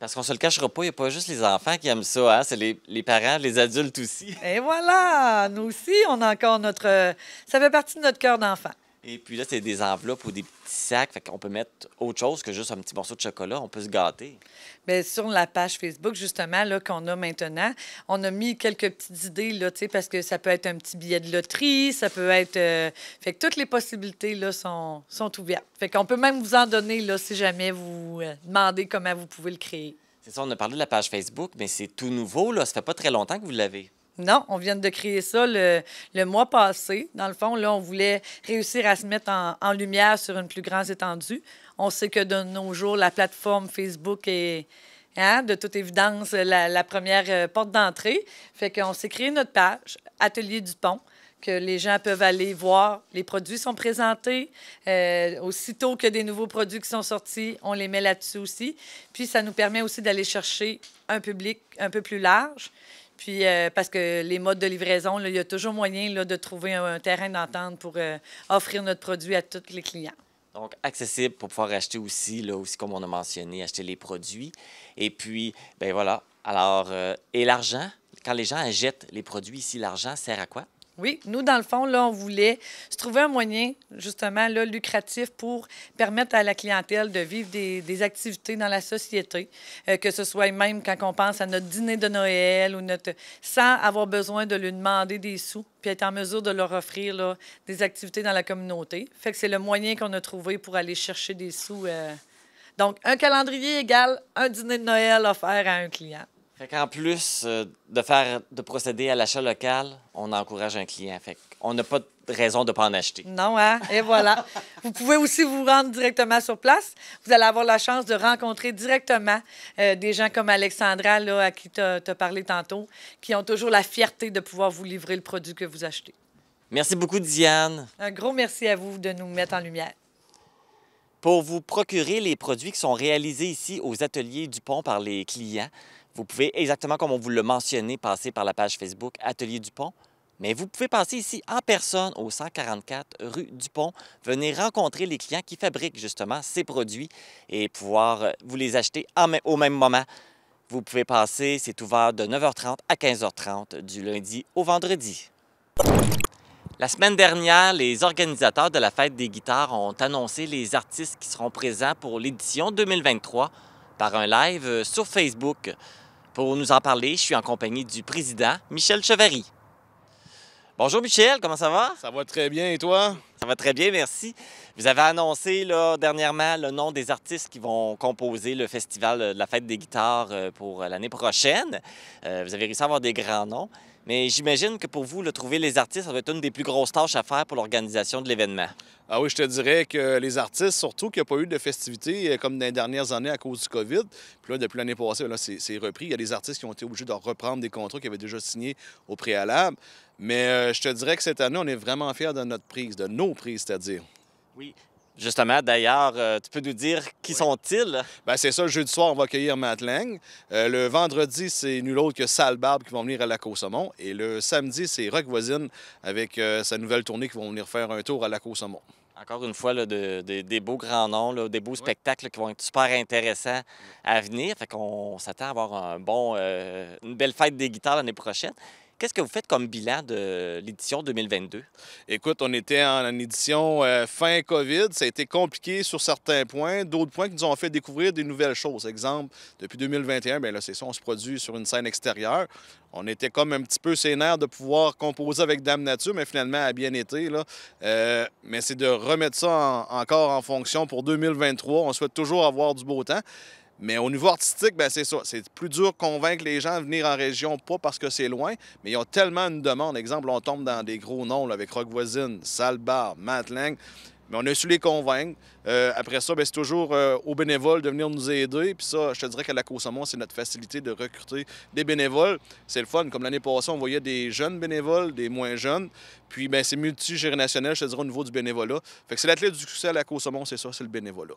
Parce qu'on se le cachera pas, il n'y a pas juste les enfants qui aiment ça, hein? c'est les, les, parents, les adultes aussi. Et voilà, nous aussi, on a encore notre... Euh, ça fait partie de notre cœur d'enfant. Et puis là, c'est des enveloppes ou des petits sacs. Fait qu'on peut mettre autre chose que juste un petit morceau de chocolat. On peut se gâter. Bien, sur la page Facebook, justement, là, qu'on a maintenant, on a mis quelques petites idées, là, tu sais, parce que ça peut être un petit billet de loterie, ça peut être... Euh, fait que toutes les possibilités, là, sont, sont ouvertes. Fait qu'on peut même vous en donner, là, si jamais vous euh, demandez comment vous pouvez le créer. C'est ça, on a parlé de la page Facebook, mais c'est tout nouveau, là. Ça fait pas très longtemps que vous l'avez. Non, on vient de créer ça le, mois passé. Dans le fond, là, on voulait réussir à se mettre en, lumière sur une plus grande étendue. On sait que de nos jours, la plateforme Facebook est, hein, de toute évidence, la, première euh, porte d'entrée. Fait qu'on s'est créé notre page, Atelier du Pont que les gens peuvent aller voir. Les produits sont présentés. Euh, aussitôt que des nouveaux produits sont sortis, on les met là-dessus aussi. Puis ça nous permet aussi d'aller chercher un public un peu plus large. Puis euh, parce que les modes de livraison, il y a toujours moyen de trouver un, terrain d'entente pour euh, offrir notre produit à tous les clients. Donc, accessible pour pouvoir acheter aussi, là aussi, comme on a mentionné, acheter les produits. Et puis, ben voilà. Alors, euh, et l'argent, quand les gens achètent les produits ici, l'argent sert à quoi? Oui, nous, dans le fond, on voulait se trouver un moyen, justement, là, lucratif pour permettre à la clientèle de vivre des, activités dans la société, euh, que ce soit même quand on pense à notre dîner de Noël ou notre... sans avoir besoin de lui demander des sous, puis être en mesure de leur offrir des activités dans la communauté. Fait que c'est le moyen qu'on a trouvé pour aller chercher des sous. Euh. Donc, un calendrier égal, un dîner de Noël offert à un client. Fait qu'en plus euh, de faire de procéder à l'achat local, on encourage un client. Fait on n'a pas de raison de ne pas en acheter. Non, hein? Et voilà. vous pouvez aussi vous rendre directement sur place. Vous allez avoir la chance de rencontrer directement euh, des gens comme Alexandra, à qui tu as, as parlé tantôt, qui ont toujours la fierté de pouvoir vous livrer le produit que vous achetez. Merci beaucoup, Diane. Un gros merci à vous de nous mettre en lumière. Pour vous procurer les produits qui sont réalisés ici aux ateliers Dupont par les clients, vous pouvez, exactement comme on vous le mentionné, passer par la page Facebook Atelier du Pont, Mais vous pouvez passer ici en personne au 144 rue du Pont, venir rencontrer les clients qui fabriquent justement ces produits et pouvoir euh, vous les acheter au même moment. Vous pouvez passer, c'est ouvert de 9h30 à 15h30 du lundi au vendredi. La semaine dernière, les organisateurs de la fête des guitares ont annoncé les artistes qui seront présents pour l'édition 2023 par un live euh, sur Facebook. Pour nous en parler, je suis en compagnie du président Michel Chevary. Bonjour Michel, comment ça va? Ça va très bien et toi? Ça va très bien, merci. Vous avez annoncé là, dernièrement le nom des artistes qui vont composer le festival de la fête des guitares euh, pour l'année prochaine. Euh, vous avez réussi à avoir des grands noms. Mais j'imagine que pour vous, le trouver les artistes, ça va être une des plus grosses tâches à faire pour l'organisation de l'événement. Ah oui, je te dirais que les artistes, surtout qu'il n'y a pas eu de festivités euh, comme dans les dernières années à cause du COVID. Puis là, depuis l'année passée, là, c'est repris. Il y a des artistes qui ont été obligés de reprendre des contrats qu'ils avaient déjà signés au préalable. Mais euh, je te dirais que cette année, on est vraiment fiers de notre prise, de nos prises, c'est-à-dire. Oui. Justement, d'ailleurs, euh, tu peux nous dire qui sont-ils? Bien, c'est ça. Le jeudi soir, on va accueillir Matt euh, le vendredi, c'est nul autre que Barbe qui vont venir à la Saumon. Et le samedi, c'est Rock Voisine avec euh, sa nouvelle tournée qui vont venir faire un tour à la Saumon. Encore une fois, des beaux grands noms, des beaux spectacles qui vont être super intéressants à venir. Fait qu'on s'attend à avoir un bon, une belle fête des guitares l'année prochaine. Qu'est-ce que vous faites comme bilan de l'édition 2022? Écoute, on était en, édition euh, fin COVID. Ça a été compliqué sur certains points, d'autres points qui nous ont fait découvrir des nouvelles choses. Exemple, depuis 2021, bien là, c'est ça, on se produit sur une scène extérieure. On était comme un petit peu sénère de pouvoir composer avec Dame Nature, mais finalement, a bien été. Là. Euh, mais c'est de remettre ça encore en fonction pour 2023. On souhaite toujours avoir du beau temps. Mais au niveau artistique, ben, c'est ça. C'est plus dur de convaincre les gens à venir en région, pas parce que c'est loin, mais ils ont tellement une demande. Exemple, on tombe dans des gros noms avec Rock Voisine, Salbar, Matlang. Mais on a su les convaincre. Euh, après ça, ben, c'est toujours euh, aux bénévoles de venir nous aider. Puis ça, je te dirais qu'à la côte c'est notre facilité de recruter des bénévoles. C'est le fun. Comme l'année passée, on voyait des jeunes bénévoles, des moins jeunes. Puis ben, c'est multigénérationnel, je te dirais, au niveau du bénévolat. Fait que c'est l'athlète du succès à la côte c'est ça, c'est le bénévolat.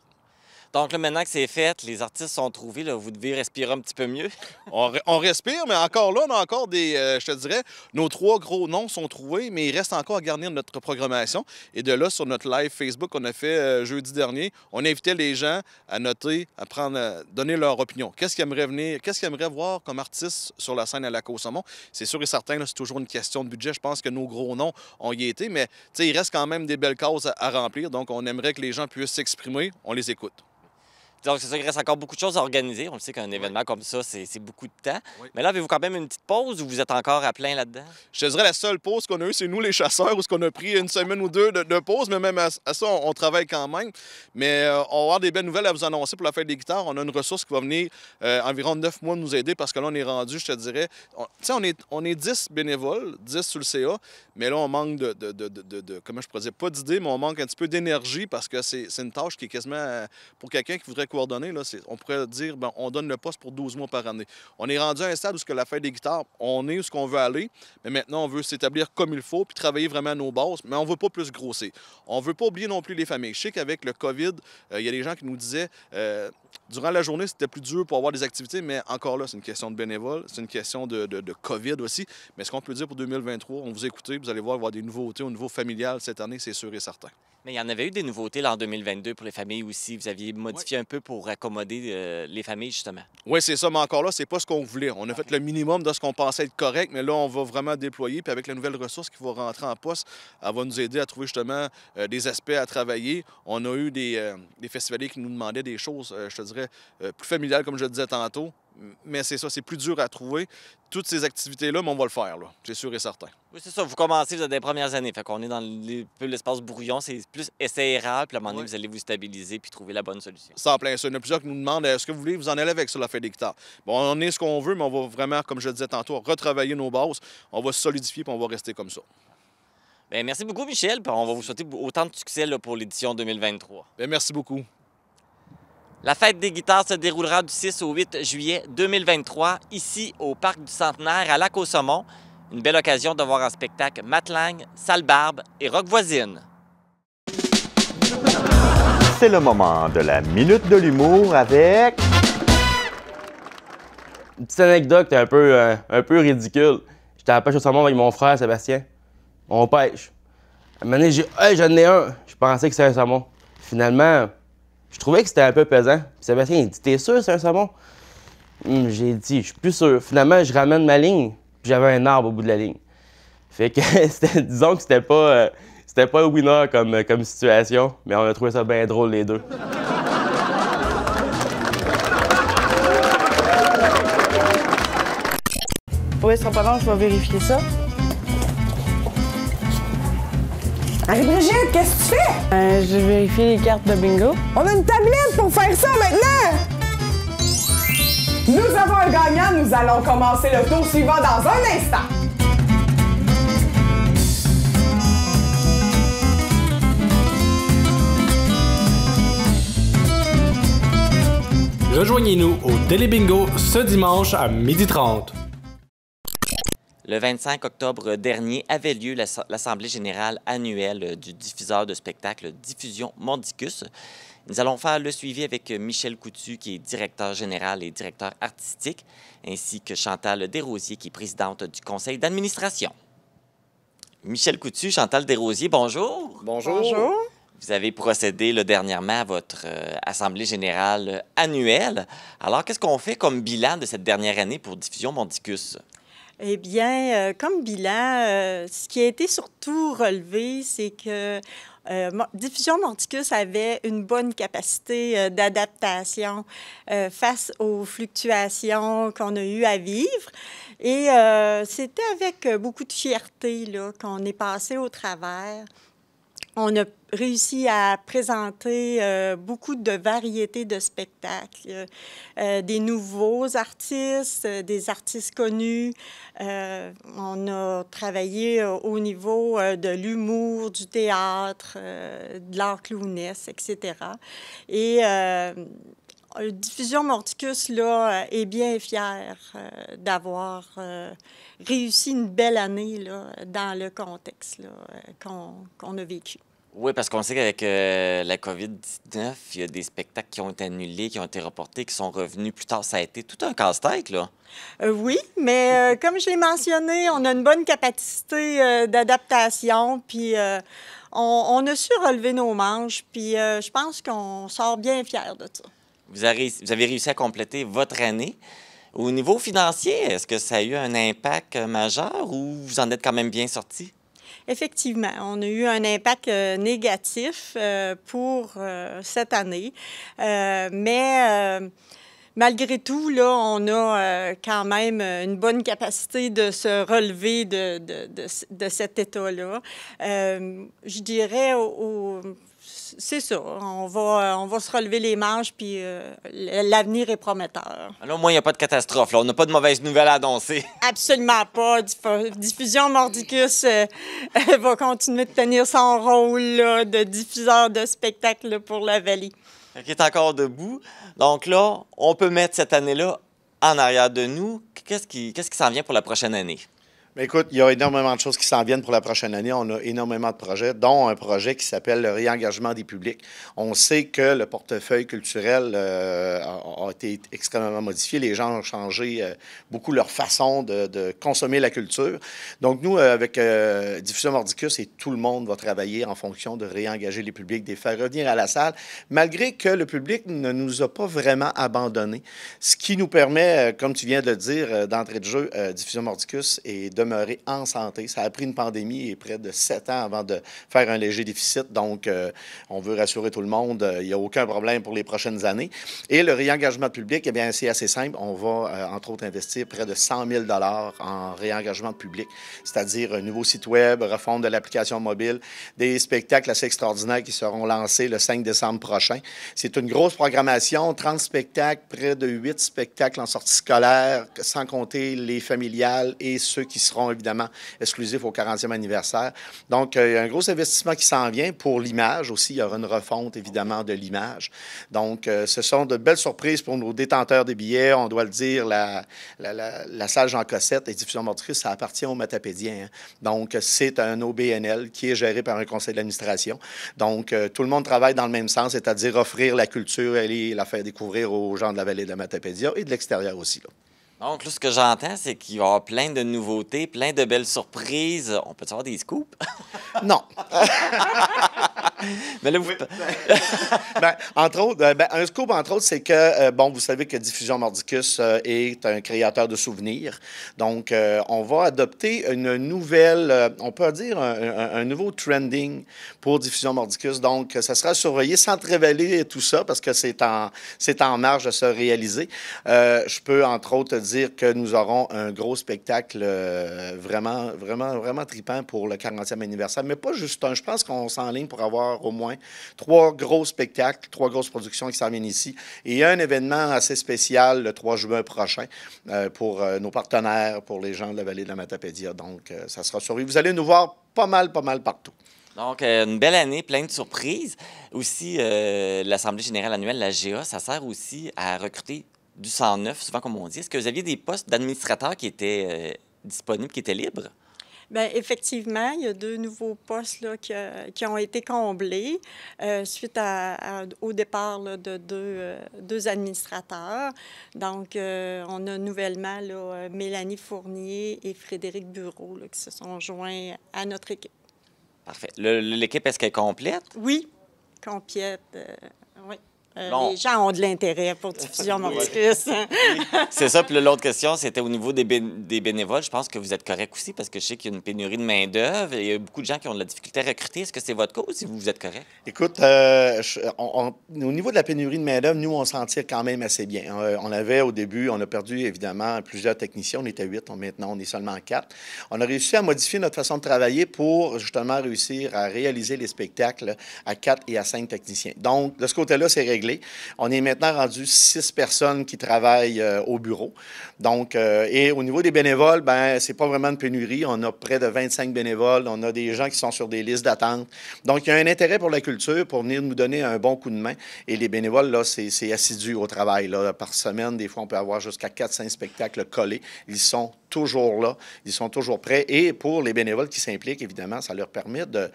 Donc là, maintenant que c'est fait, les artistes sont trouvés, vous devez respirer un petit peu mieux. on, respire, mais encore là, on a encore des, euh, je te dirais, nos trois gros noms sont trouvés, mais il reste encore à garnir notre programmation. Et de là, sur notre live Facebook qu'on a fait euh, jeudi dernier, on invitait les gens à noter, à prendre, euh, donner leur opinion. Qu'est-ce qu'ils aimeraient venir, qu'est-ce qu'ils voir comme artistes sur la scène à la Côte-Saumon? C'est sûr et certain, c'est toujours une question de budget. Je pense que nos gros noms ont y été, mais il reste quand même des belles causes à remplir. Donc, on aimerait que les gens puissent s'exprimer. On les écoute. Donc, c'est ça, il reste encore beaucoup de choses à organiser. On le sait qu'un événement comme ça, c'est beaucoup de temps. Mais là, avez-vous quand même une petite pause ou vous êtes encore à plein là-dedans? Je te dirais, la seule pause qu'on a eue, c'est nous, les chasseurs, où ce qu'on a pris une semaine ou deux de, pause, mais même à, ça, on, travaille quand même. Mais euh, on va avoir des belles nouvelles à vous annoncer pour la fête des guitares. On a une ressource qui va venir euh, environ neuf mois nous aider parce que là, on est rendu, je te dirais, tu sais, on est, on est 10 bénévoles, dix sur le CA, mais là, on manque de, de, de, comment je pourrais dire, pas d'idées, mais on manque un petit peu d'énergie parce que c'est une tâche qui est quasiment, euh, pour quelqu'un qui voudrait là, on pourrait dire ben, on donne le poste pour 12 mois par année. On est rendu à un stade où ce que la fête des guitares, on est où on veut aller, mais maintenant on veut s'établir comme il faut puis travailler vraiment à nos bases, mais on ne veut pas plus grosser. On ne veut pas oublier non plus les familles. Je sais qu'avec le COVID, euh, il y a des gens qui nous disaient euh, Durant la journée, c'était plus dur pour avoir des activités, mais encore là, c'est une question de bénévoles, c'est une question de, COVID aussi. Mais ce qu'on peut dire pour 2023, on vous écoutez, vous allez voir, avoir des nouveautés au niveau familial cette année, c'est sûr et certain. Mais il y en avait eu des nouveautés en 2022 pour les familles aussi. Vous aviez modifié un peu pour accommoder euh, les familles, justement. Oui, c'est ça, mais encore là, c'est pas ce qu'on voulait. On a fait le minimum de ce qu'on pensait être correct, mais là, on va vraiment déployer. Puis avec la nouvelle ressource qui va rentrer en poste, elle va nous aider à trouver justement euh, des aspects à travailler. On a eu des, euh, des festivaliers qui nous demandaient des choses, je te dirais, euh, plus familial, comme je le disais tantôt. Mais c'est ça, c'est plus dur à trouver. Toutes ces activités-là, mais on va le faire, là, c'est sûr et certain. Oui, c'est ça. Vous commencez, vous êtes des premières années. Fait qu'on est dans l'espace brouillon, c'est plus râle. Puis à un moment donné, vous allez vous stabiliser puis trouver la bonne solution. Ça, plein Il y en a plusieurs qui nous demandent euh, est-ce que vous voulez vous en aller avec ça, la fête des Bon, on est ce qu'on veut, mais on va vraiment, comme je disais tantôt, retravailler nos bases. On va solidifier puis on va rester comme ça. Ben, merci beaucoup, Michel. On va vous souhaiter autant de succès pour l'édition 2023. Bien, merci beaucoup. La fête des guitares se déroulera du 6 au 8 juillet 2023 ici au Parc du Centenaire à lac aux Une belle occasion de voir en spectacle Matlang, Salbarbe et Rock Voisine. C'est le moment de la minute de l'humour avec. Une petite anecdote un peu, euh, un peu ridicule. J'étais à la pêche au saumon avec mon frère Sébastien. On pêche. À un moment donné, j'ai hey, j'en ai un. Je pensais que c'était un saumon. Finalement, je trouvais que c'était un peu pesant. Sébastien, il dit T'es sûr, c'est un saumon hmm, J'ai dit Je suis plus sûr. Finalement, je ramène ma ligne, j'avais un arbre au bout de la ligne. Fait que, disons que c'était pas, euh, c'était pas winner comme, euh, comme situation, mais on a trouvé ça bien drôle, les deux. Oui, c'est je vais vérifier ça. Marie-Brigitte, qu'est-ce que tu fais? Euh, je vérifie les cartes de bingo. On a une tablette pour faire ça maintenant! Nous avons un gagnant, nous allons commencer le tour suivant dans un instant. Rejoignez-nous au Bingo ce dimanche à 12h30. Le 25 octobre dernier avait lieu l'Assemblée générale annuelle du diffuseur de spectacle Diffusion Mondicus. Nous allons faire le suivi avec Michel Coutu, qui est directeur général et directeur artistique, ainsi que Chantal Desrosiers, qui est présidente du conseil d'administration. Michel Coutu, Chantal Desrosiers, bonjour. Bonjour. Vous avez procédé le dernièrement à votre euh, Assemblée générale annuelle. Alors, qu'est-ce qu'on fait comme bilan de cette dernière année pour Diffusion Mondicus eh bien, euh, comme bilan, euh, ce qui a été surtout relevé, c'est que euh, Diffusion Monticus avait une bonne capacité d'adaptation face aux fluctuations qu'on a eues à vivre. Et c'était avec beaucoup de fierté qu'on est passé au travers on a réussi à présenter euh, beaucoup de variétés de spectacles, euh, euh, des nouveaux artistes, des artistes connus. on a travaillé au niveau de l'humour, du théâtre, de l'art clownesse, etc. Et Diffusion Morticus là, euh, est bien fière euh, d'avoir euh, réussi une belle année dans le contexte qu'on a vécu. Oui, parce qu'on sait qu'avec la COVID-19, il y a des spectacles qui ont été annulés, qui ont été reportés, qui sont revenus plus tard. Ça a été tout un casse-tête, là. oui, mais comme je l'ai mentionné, on a une bonne capacité d'adaptation, puis on, a su relever nos manches, puis je pense qu'on sort bien fiers de ça. Vous avez, réussi à compléter votre année. Au niveau financier, est-ce que ça a eu un impact euh, majeur ou vous en êtes quand même bien sorti? Effectivement, on a eu un impact euh, négatif euh, pour cette année, mais malgré tout, là, on a quand même une bonne capacité de se relever de, de, de, cet état-là. je dirais, au, c'est ça. On va, on va se relever les manches, puis euh, l'avenir est prometteur. Alors, au moins, il n'y a pas de catastrophe. Là. On n'a pas de mauvaise nouvelle à annoncer. Absolument pas. Diffusion Mordicus euh, va continuer de tenir son rôle de diffuseur de spectacle pour la vallée. Qui est encore debout. Donc là, on peut mettre cette année-là en arrière de nous. quest qu'est-ce qui s'en vient pour la prochaine année? écoute, il y a énormément de choses qui s'en viennent pour la prochaine année. On a énormément de projets, dont un projet qui s'appelle le réengagement des publics. On sait que le portefeuille culturel euh, a, été extrêmement modifié. Les gens ont changé euh, beaucoup leur façon de, consommer la culture. Donc, nous, euh, avec Diffusion Mordicus et tout le monde va travailler en fonction de réengager les publics, de les faire revenir à la salle, malgré que le public ne nous a pas vraiment abandonnés. Ce qui nous permet, comme tu viens de le dire d'entrée de jeu, Diffusion Mordicus et de en santé. Ça a pris une pandémie et près de sept ans avant de faire un léger déficit. Donc, euh, on veut rassurer tout le monde. Euh, il n'y a aucun problème pour les prochaines années. Et le réengagement public, eh bien, c'est assez simple. On va, euh, entre autres, investir près de 100 000 en réengagement public, c'est-à-dire un nouveau site Web, refonte de l'application mobile, des spectacles assez extraordinaires qui seront lancés le 5 décembre prochain. C'est une grosse programmation, 30 spectacles, près de 8 spectacles en sortie scolaire, sans compter les familiales et ceux qui seront seront évidemment exclusifs au 40e anniversaire. Donc, euh, il y a un gros investissement qui s'en vient pour l'image aussi. Il y aura une refonte, évidemment, de l'image. Donc, euh, ce sont de belles surprises pour nos détenteurs des billets. On doit le dire, la, la, salle Jean Cossette et Diffusion Mortrice, ça appartient aux matapédiens. Hein. Donc, c'est un OBNL qui est géré par un conseil d'administration. Donc, euh, tout le monde travaille dans le même sens, c'est-à-dire offrir la culture et la faire découvrir aux gens de la vallée de la Matapédia et de l'extérieur aussi. Donc, là, ce que j'entends, c'est qu'il va y avoir plein de nouveautés, plein de belles surprises. On peut avoir des scoops? non. Mais là, vous... Ben, entre autres, euh, ben, un scoop, entre autres, c'est que, euh, bon, vous savez que Diffusion Mordicus euh, est un créateur de souvenirs. Donc, on va adopter une nouvelle, on peut dire, un, nouveau trending pour Diffusion Mordicus. Donc, ça sera surveillé sans te révéler tout ça parce que c'est en, c'est en marge de se réaliser. je peux, entre autres, dire que nous aurons un gros spectacle vraiment, vraiment, vraiment tripant pour le 40e anniversaire, mais pas juste un. Je pense qu'on s'enligne pour avoir au moins. Trois gros spectacles, trois grosses productions qui s'en ici. Et un événement assez spécial le 3 juin prochain euh, pour euh, nos partenaires, pour les gens de la vallée de la Matapédia. Donc, euh, ça sera survie Vous allez nous voir pas mal, pas mal partout. Donc, une belle année, pleine de surprises. Aussi, l'Assemblée générale annuelle, la GA, ça sert aussi à recruter du 109, souvent comme on dit. Est-ce que vous aviez des postes d'administrateurs qui étaient disponibles, qui étaient libres? Bien, effectivement, il y a deux nouveaux postes là, qui, euh, qui, ont été comblés euh, suite à, au départ de deux, euh, deux, administrateurs. Donc, on a nouvellement là, Mélanie Fournier et Frédéric Bureau qui se sont joints à notre équipe. Parfait. L'équipe, est-ce qu'elle est complète? Oui, complète. oui. Euh, les gens ont de l'intérêt pour diffusion fils. c'est ça. Puis l'autre question, c'était au niveau des, bénévoles. Je pense que vous êtes correct aussi parce que je sais qu'il y a une pénurie de main-d'œuvre et il y a beaucoup de gens qui ont de la difficulté à recruter. Est-ce que c'est votre cause ou si vous êtes correct? Écoute, euh, au niveau de la pénurie de main-d'œuvre, nous, on s'en tire quand même assez bien. On, euh, on, avait au début, on a perdu évidemment plusieurs techniciens. On était huit, maintenant on est seulement quatre. On a réussi à modifier notre façon de travailler pour justement réussir à réaliser les spectacles à quatre et à cinq techniciens. Donc, de ce côté-là, c'est réglé. On est maintenant rendu six personnes qui travaillent euh, au bureau. Donc, euh, et au niveau des bénévoles, ben c'est pas vraiment une pénurie. On a près de 25 bénévoles. On a des gens qui sont sur des listes d'attente. Donc, il y a un intérêt pour la culture pour venir nous donner un bon coup de main. Et les bénévoles, là, c'est assidu au travail. Là. Par semaine, des fois, on peut avoir jusqu'à 4-5 spectacles collés. Ils sont toujours là, ils sont toujours prêts. Et pour les bénévoles qui s'impliquent, évidemment, ça leur permet de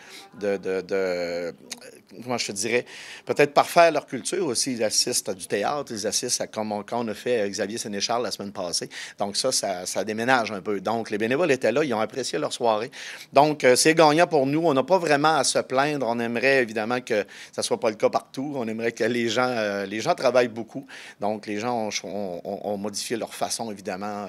comment je te dirais, peut-être parfaire leur culture aussi. Ils assistent à du théâtre, ils assistent à comme on, a fait euh, Xavier Sénéchal la semaine passée. Donc ça, ça, déménage un peu. Donc les bénévoles étaient là, ils ont apprécié leur soirée. Donc euh, c'est gagnant pour nous. On n'a pas vraiment à se plaindre. On aimerait évidemment que ça soit pas le cas partout. On aimerait que les gens, euh, les gens travaillent beaucoup. Donc les gens ont, modifié leur façon évidemment.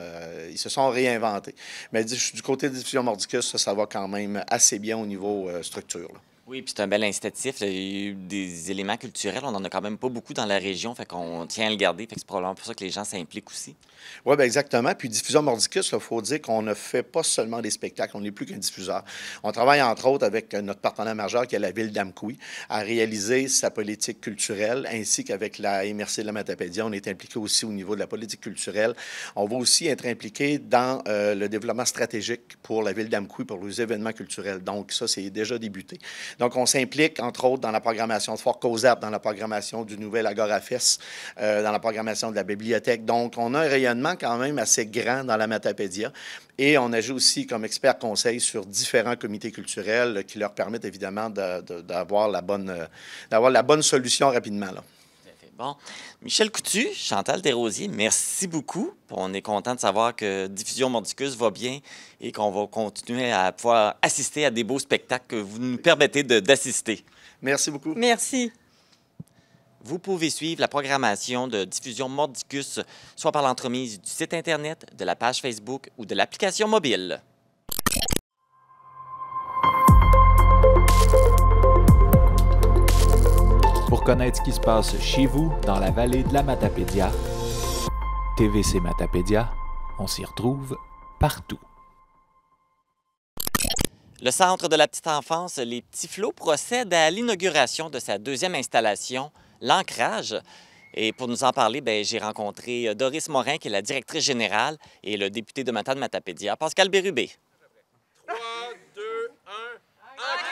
ils se sont réinventés. Mais du côté de diffusion mordicus, ça, ça va quand même assez bien au niveau structure. Oui, puis c'est un bel incitatif. Il y a eu des éléments culturels. On n'en a quand même pas beaucoup dans la région, fait qu'on tient à le garder. Fait que c'est probablement pour ça que les gens s'impliquent aussi. Oui, bien exactement. Puis Diffuseur Mordicus, il faut dire qu'on ne fait pas seulement des spectacles, on n'est plus qu'un diffuseur. On travaille entre autres avec euh, notre partenaire majeur, qui est la ville d'Amkoui, à réaliser sa politique culturelle, ainsi qu'avec la MRC de la Matapédia. On est impliqué aussi au niveau de la politique culturelle. On va aussi être impliqué dans euh, le développement stratégique pour la ville d'Amkoui, pour les événements culturels. Donc ça, c'est déjà débuté. Donc, on s'implique, entre autres, dans la programmation de Fort COSAP, dans la programmation du nouvel Agora euh, dans la programmation de la bibliothèque. Donc, on a un rayonnement quand même assez grand dans la Matapédia. Et on agit aussi comme expert conseil sur différents comités culturels qui leur permettent évidemment d'avoir la, bonne, euh, la bonne solution rapidement. Michel Coutu, Chantal Desrosiers, merci beaucoup. On est content de savoir que Diffusion Mordicus va bien et qu'on va continuer à pouvoir assister à des beaux spectacles que vous nous permettez d'assister. Merci beaucoup. Merci. Vous pouvez suivre la programmation de Diffusion Mordicus, soit par l'entremise du site Internet, de la page Facebook ou de l'application mobile. pour connaître ce qui se passe chez vous dans la vallée de la Matapédia. TVC Matapédia, on s'y retrouve partout. Le Centre de la petite enfance Les Petits Flots procède à l'inauguration de sa deuxième installation, l'ancrage. Et pour nous en parler, ben, j'ai rencontré euh, Doris Morin, qui est la directrice générale, et le député de Matapédia, Pascal Bérubé. 3, 2, 1,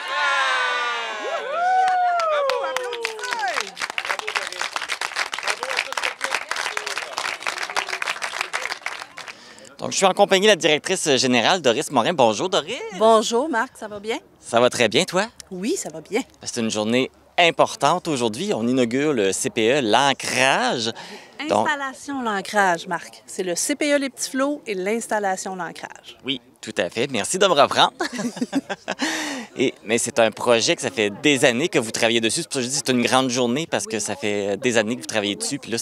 Donc, je suis en compagnie de la directrice générale, Doris Morin. Bonjour, Doris. Bonjour, Marc. Ça va bien? Ça va très bien, toi? Oui, ça va bien. C'est une journée importante aujourd'hui. On inaugure le CPE L'Ancrage. Installation L'Ancrage, Marc. C'est le CPE Les Petits Flots et l'installation L'Ancrage. Oui, tout à fait. Merci de me reprendre. et, mais c'est un projet que ça fait des années que vous travaillez dessus. C'est pour ça que je dis c'est une grande journée parce que ça fait des années que vous travaillez dessus. Puis là,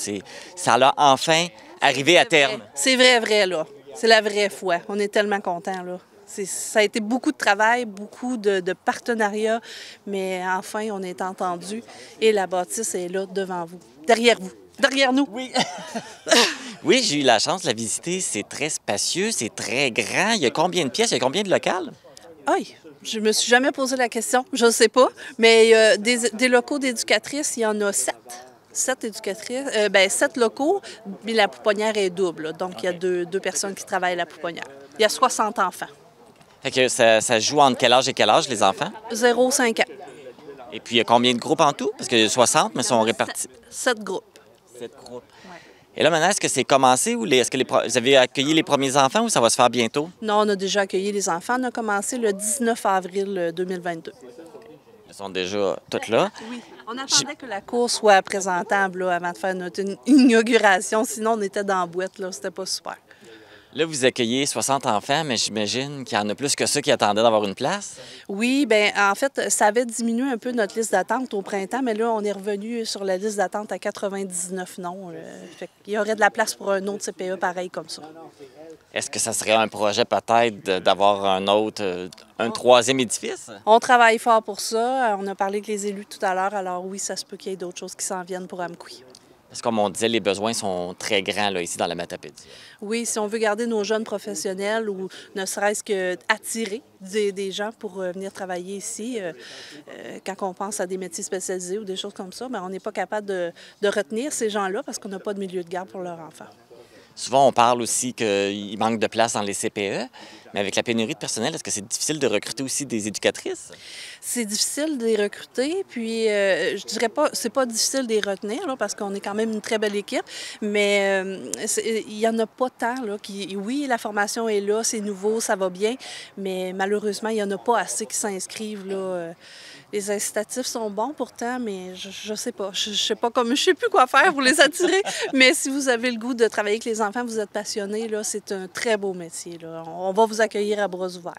ça l'a enfin arrivé à terme. C'est vrai, vrai, là. C'est la vraie foi. On est tellement contents, là. Ça a été beaucoup de travail, beaucoup de, partenariats, mais enfin, on est entendu et la bâtisse est là devant vous, derrière vous, derrière nous. Oui. oui, j'ai eu la chance de la visiter. C'est très spacieux, c'est très grand. Il y a combien de pièces, il y a combien de locales? Aïe, je me suis jamais posé la question, je ne sais pas, mais euh, des, des locaux d'éducatrices, il y en a sept sept éducatrices, euh, ben, sept locaux, mais la pouponnière est double. donc, il y a deux, personnes qui travaillent à la pouponnière. Il y a 60 enfants. Fait que ça, joue entre quel âge et quel âge, les enfants? 0,5 ans. Et puis, il y a combien de groupes en tout? Parce que 60, mais sont répartis. Sept groupes. Sept groupes. Et là, maintenant, est-ce que c'est commencé ou est-ce que les, vous avez accueilli les premiers enfants ou ça va se faire bientôt? Non, on a déjà accueilli les enfants. On a commencé le 19 avril 2022. Euh, ils sont déjà toutes là? Oui. On attendait que la cour soit présentable avant de faire notre inauguration, sinon on était dans la boîte, là, c'était pas super. Là, vous accueillez 60 enfants, mais j'imagine qu'il y en a plus que ceux qui attendaient d'avoir une place. Oui, bien, en fait, ça avait diminué un peu notre liste d'attente au printemps, mais là, on est revenu sur la liste d'attente à 99 noms. Il y aurait de la place pour un autre CPE pareil comme ça. Est-ce que ça serait un projet peut-être d'avoir un autre, euh, un troisième édifice? On travaille fort pour ça. Euh, on a parlé avec les élus tout à l'heure, alors oui, ça se peut qu'il y ait d'autres choses qui s'en viennent pour Amqui. Parce que comme on disait, les besoins sont très grands là, ici dans la Métapédie. Oui, si on veut garder nos jeunes professionnels ou ne serait-ce que attirer des, gens pour euh, venir travailler ici, quand on pense à des métiers spécialisés ou des choses comme ça, bien, on n'est pas capable de retenir ces gens-là parce qu'on n'a pas de milieu de garde pour leurs enfants. Souvent, on parle aussi qu'il manque de place dans les CPE, mais avec la pénurie de personnel, est-ce que c'est difficile de recruter aussi des éducatrices? C'est difficile de les recruter, puis euh, je dirais pas, c'est pas difficile de les retenir, parce qu'on est quand même une très belle équipe, mais euh, il y en a pas tant, là, qui, oui, la formation est là, c'est nouveau, ça va bien, mais malheureusement, il y en a pas assez qui s'inscrivent, là. Euh, les incitatifs sont bons pourtant, mais je, ne sais pas. Je, je, sais pas je sais plus quoi faire pour les attirer. mais si vous avez le goût de travailler avec les enfants, vous êtes passionné, là, c'est un très beau métier. On va vous accueillir à bras ouverts.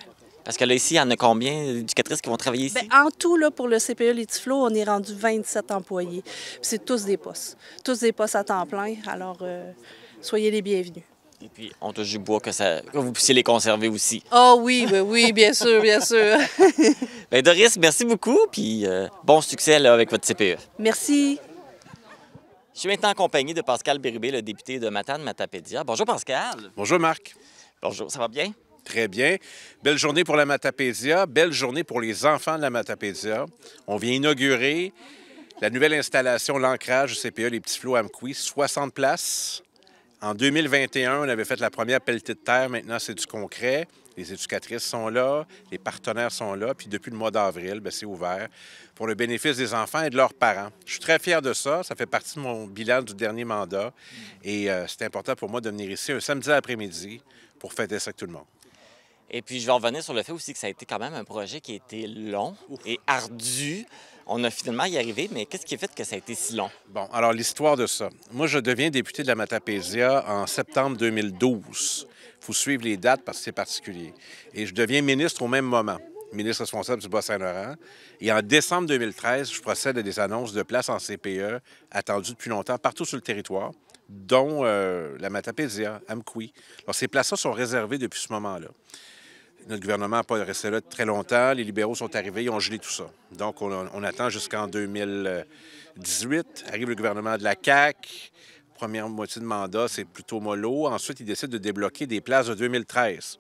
Parce que là, ici, il y en a combien d'éducatrices qui vont travailler ici? Ben, en tout, là, pour le CPE Litiflo, on est rendu 27 employés. C'est tous des postes. Tous des postes à temps plein. Alors, euh, soyez les bienvenus. Et puis, on touche du bois que, vous puissiez les conserver aussi. oh oui, ben oui, bien sûr, bien sûr. ben Doris, merci beaucoup, puis euh, bon succès avec votre CPE. Merci. Je suis maintenant en de Pascal Bérubé, le député de Matane-Matapédia. Bonjour, Pascal. Bonjour, Marc. Bonjour, ça va bien? Très bien. Belle journée pour la Matapédia, belle journée pour les enfants de la Matapédia. On vient inaugurer la nouvelle installation, l'ancrage du CPE Les Petits Flots à Amqui, 60 places. En 2021, on avait fait la première pelletée de terre. Maintenant, c'est du concret. Les éducatrices sont là, les partenaires sont là. Puis depuis le mois d'avril, ben, c'est ouvert pour le bénéfice des enfants et de leurs parents. Je suis très fier de ça. Ça fait partie de mon bilan du dernier mandat. Et euh, c'est important pour moi de venir ici un samedi après-midi pour fêter ça avec tout le monde. Et puis, je vais revenir sur le fait aussi que ça a été quand même un projet qui a été long et ardu. On a finalement y arrivé, mais qu'est-ce qui fait que ça a été si long? Bon, alors l'histoire de ça. Moi, je deviens député de la Matapésia en septembre 2012. Il faut suivre les dates parce que c'est particulier. Et je deviens ministre au même moment ministre responsable du Bas-Saint-Laurent. Et en décembre 2013, je procède à des annonces de places en CPE attendues depuis longtemps partout sur le territoire, dont euh, la Matapésia, Amqui. Alors, ces places-là sont réservées depuis ce moment-là notre gouvernement n'a pas resté là très longtemps. Les libéraux sont arrivés, ils ont gelé tout ça. Donc, on, attend jusqu'en 2018. Arrive le gouvernement de la CAQ. Première moitié de mandat, c'est plutôt mollo. Ensuite, ils décident de débloquer des places de 2013.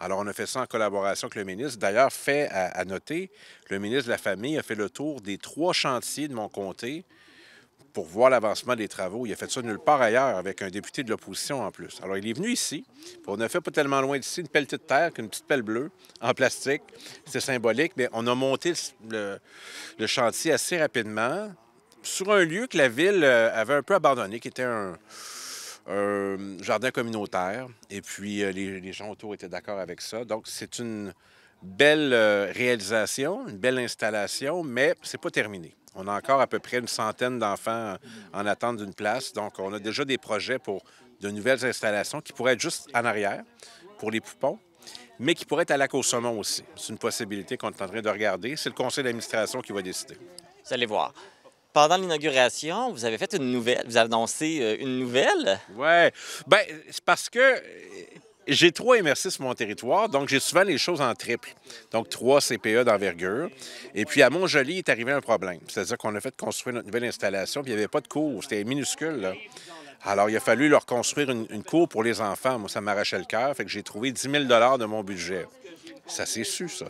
Alors, on a fait ça en collaboration avec le ministre. D'ailleurs, fait à, noter, le ministre de la Famille a fait le tour des trois chantiers de mon comté pour voir l'avancement des travaux. Il a fait ça nulle part ailleurs avec un député de l'opposition en plus. Alors, il est venu ici. On a fait pas tellement loin d'ici une pelle de terre qu'une petite pelle bleue en plastique. C'est symbolique, mais on a monté le, chantier assez rapidement sur un lieu que la ville euh, avait un peu abandonné, qui était un, jardin communautaire. Et puis, euh, les gens autour étaient d'accord avec ça. Donc, c'est une Belle euh, réalisation, une belle installation, mais c'est pas terminé. On a encore à peu près une centaine d'enfants en attente d'une place. Donc, on a déjà des projets pour de nouvelles installations qui pourraient être juste en arrière pour les poupons, mais qui pourraient être à lac aussi. C'est une possibilité qu'on est en train de regarder. C'est le conseil d'administration qui va décider. Vous allez voir. Pendant l'inauguration, vous avez fait une nouvelle, vous avez annoncé euh, une nouvelle. Oui. Bien, c'est parce que j'ai trois MRC sur mon territoire, donc j'ai souvent les choses en triple. Donc, trois CPE d'envergure. Et puis, à il est arrivé un problème. C'est-à-dire qu'on a fait construire notre nouvelle installation, puis il n'y avait pas de cours. C'était minuscule, Alors, il a fallu leur construire une, cour pour les enfants. Moi, ça m'arrachait le cœur. Fait que j'ai trouvé 10 000 de mon budget. Ça s'est su, ça.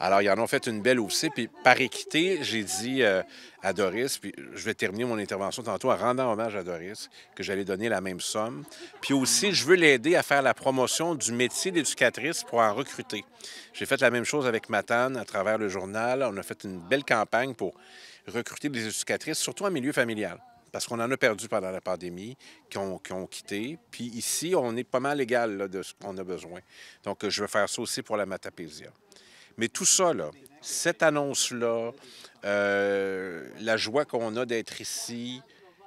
Alors, ils en ont fait une belle aussi. Puis, par équité, j'ai dit euh, à Doris, puis je vais terminer mon intervention tantôt en rendant hommage à Doris, que j'allais donner la même somme. Puis aussi, je veux l'aider à faire la promotion du métier d'éducatrice pour en recruter. J'ai fait la même chose avec Matane à travers le journal. On a fait une belle campagne pour recruter des éducatrices, surtout en milieu familial parce qu'on en a perdu pendant la pandémie, qui ont, quitté. Puis ici, on est pas mal égal de ce qu'on a besoin. Donc, je veux faire ça aussi pour la Matapésia. Mais tout ça, cette annonce-là, euh, la joie qu'on a d'être ici,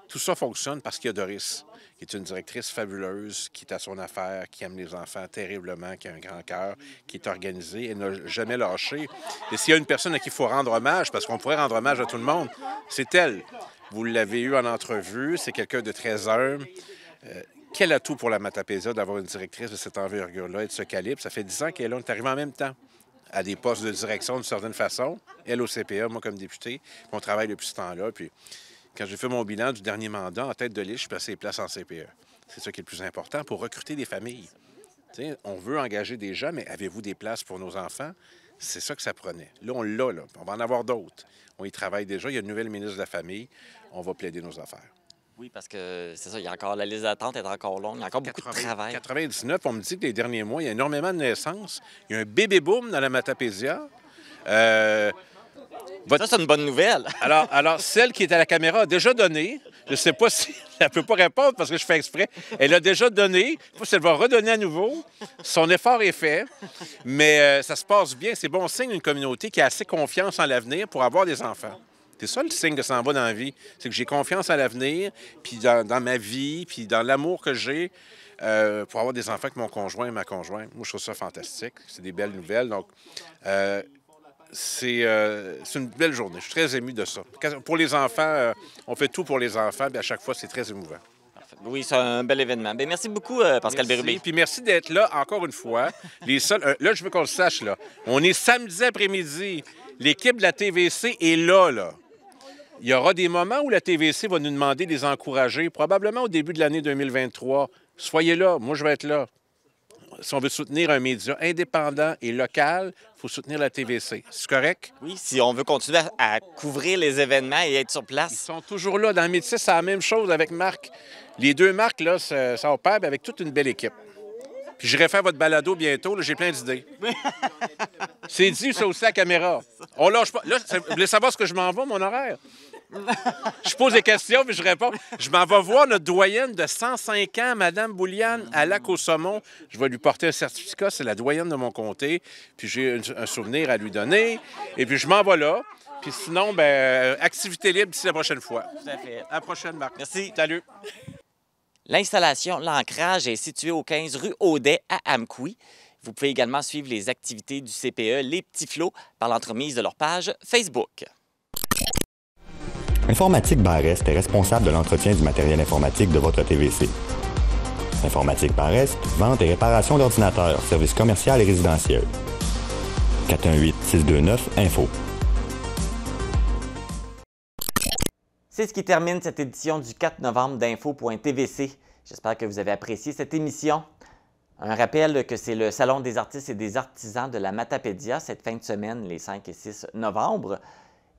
tout ça fonctionne parce qu'il y a Doris, qui est une directrice fabuleuse, qui est à son affaire, qui aime les enfants terriblement, qui a un grand cœur, qui est organisée et n'a jamais lâché. Et s'il y a une personne à qui il faut rendre hommage, parce qu'on pourrait rendre hommage à tout le monde, c'est elle. Vous l'avez eu en entrevue, c'est quelqu'un de très humble. Euh, quel atout pour la Matapésia d'avoir une directrice de cette envergure-là et de ce calibre. Ça fait dix ans qu'elle est là, on est arrivé en même temps à des postes de direction d'une certaine façon, elle au CPA, moi comme député. On travaille depuis ce temps-là. Puis quand j'ai fait mon bilan du dernier mandat en tête de liste, je suis passé les places en CPE. C'est ça qui est le plus important pour recruter des familles. on veut engager des gens, mais avez-vous des places pour nos enfants? C'est ça que ça prenait. Là, on l'a, là. On va en avoir d'autres. On y travaille déjà. Il y a une nouvelle ministre de la Famille. On va plaider nos affaires. Oui, parce que c'est ça, il y a encore la liste d'attente est encore longue, il y a encore beaucoup de travail. 99, on me dit que les derniers mois, il y a énormément de naissances. Il y a un bébé boom dans la Matapésia. Euh, ça, c'est une bonne nouvelle. alors, alors, celle qui est à la caméra a déjà donné. Je ne sais pas si elle ne peut pas répondre parce que je fais exprès. Elle a déjà donné. Je sais pas si elle va redonner à nouveau. Son effort est fait. Mais euh, ça se passe bien. C'est bon signe d'une communauté qui a assez confiance en l'avenir pour avoir des enfants. C'est ça le signe que ça va dans la vie. C'est que j'ai confiance à l'avenir, puis dans, ma vie, puis dans l'amour que j'ai euh, pour avoir des enfants avec mon conjoint et ma conjointe. Moi, je trouve ça fantastique. C'est des belles nouvelles. Donc, euh, euh, c'est une belle journée. Je suis très ému de ça. pour les enfants, on fait tout pour les enfants, puis à chaque fois, c'est très émouvant. Oui, c'est un bel événement. Bien, merci beaucoup, Pascal Berubé. Puis merci d'être là encore une fois. Les là, je veux qu'on le sache, là. On est samedi après-midi. L'équipe de la TVC est là, là. Il y aura des moments où la TVC va nous demander de les encourager, probablement au début de l'année 2023. Soyez là, moi je vais être là. Si on veut soutenir un média indépendant et local, il faut soutenir la TVC. C'est correct? Oui, si on veut continuer à, couvrir les événements et être sur place. Ils sont toujours là. Dans métier, c'est la même chose avec Marc. Les deux marques, là, ça, opère avec toute une belle équipe. Puis j'irai faire votre balado bientôt, j'ai plein d'idées. c'est dit, ça aussi, à la caméra. On lâche pas. Là, vous voulez savoir ce que je m'en vais, mon horaire? je pose des questions, puis je réponds. Je m'en vais voir notre doyenne de 105 ans, Madame Bouliane, à Lac aux Saumon. Je vais lui porter un certificat, c'est la doyenne de mon comté, puis j'ai un souvenir à lui donner. Et puis je m'en vais là. Puis sinon, ben, euh, activité libre d'ici la prochaine fois. Tout à fait. À la prochaine, Marc. Merci. Salut. L'installation, l'ancrage est située au 15 rue Audet à Amqui. Vous pouvez également suivre les activités du CPE Les Petits Flots par l'entremise de leur page Facebook. Informatique Barrest est responsable de l'entretien du matériel informatique de votre TVC. Informatique Barrest, vente et réparation d'ordinateurs, services commercial et résidentiel. 418-629-INFO. C'est ce qui termine cette édition du 4 novembre d'Info.tvc. J'espère que vous avez apprécié cette émission. Un rappel que c'est le Salon des artistes et des artisans de la Matapédia cette fin de semaine, les 5 et 6 novembre.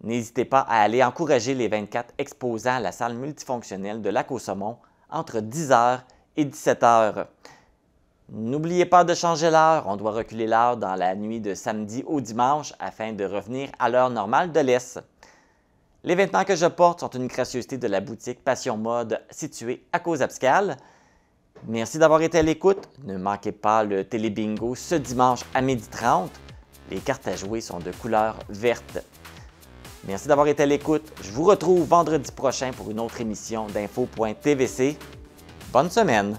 N'hésitez pas à aller encourager les 24 exposants à la salle multifonctionnelle de Lac entre 10h et 17h. N'oubliez pas de changer l'heure. On doit reculer l'heure dans la nuit de samedi au dimanche afin de revenir à l'heure normale de l'Est. Les vêtements que je porte sont une gracieuseté de la boutique Passion Mode située à Abscale. Merci d'avoir été à l'écoute. Ne manquez pas le télébingo ce dimanche à 12h30. Les cartes à jouer sont de couleur verte. Merci d'avoir été à l'écoute. Je vous retrouve vendredi prochain pour une autre émission d'Info.tvc. Bonne semaine!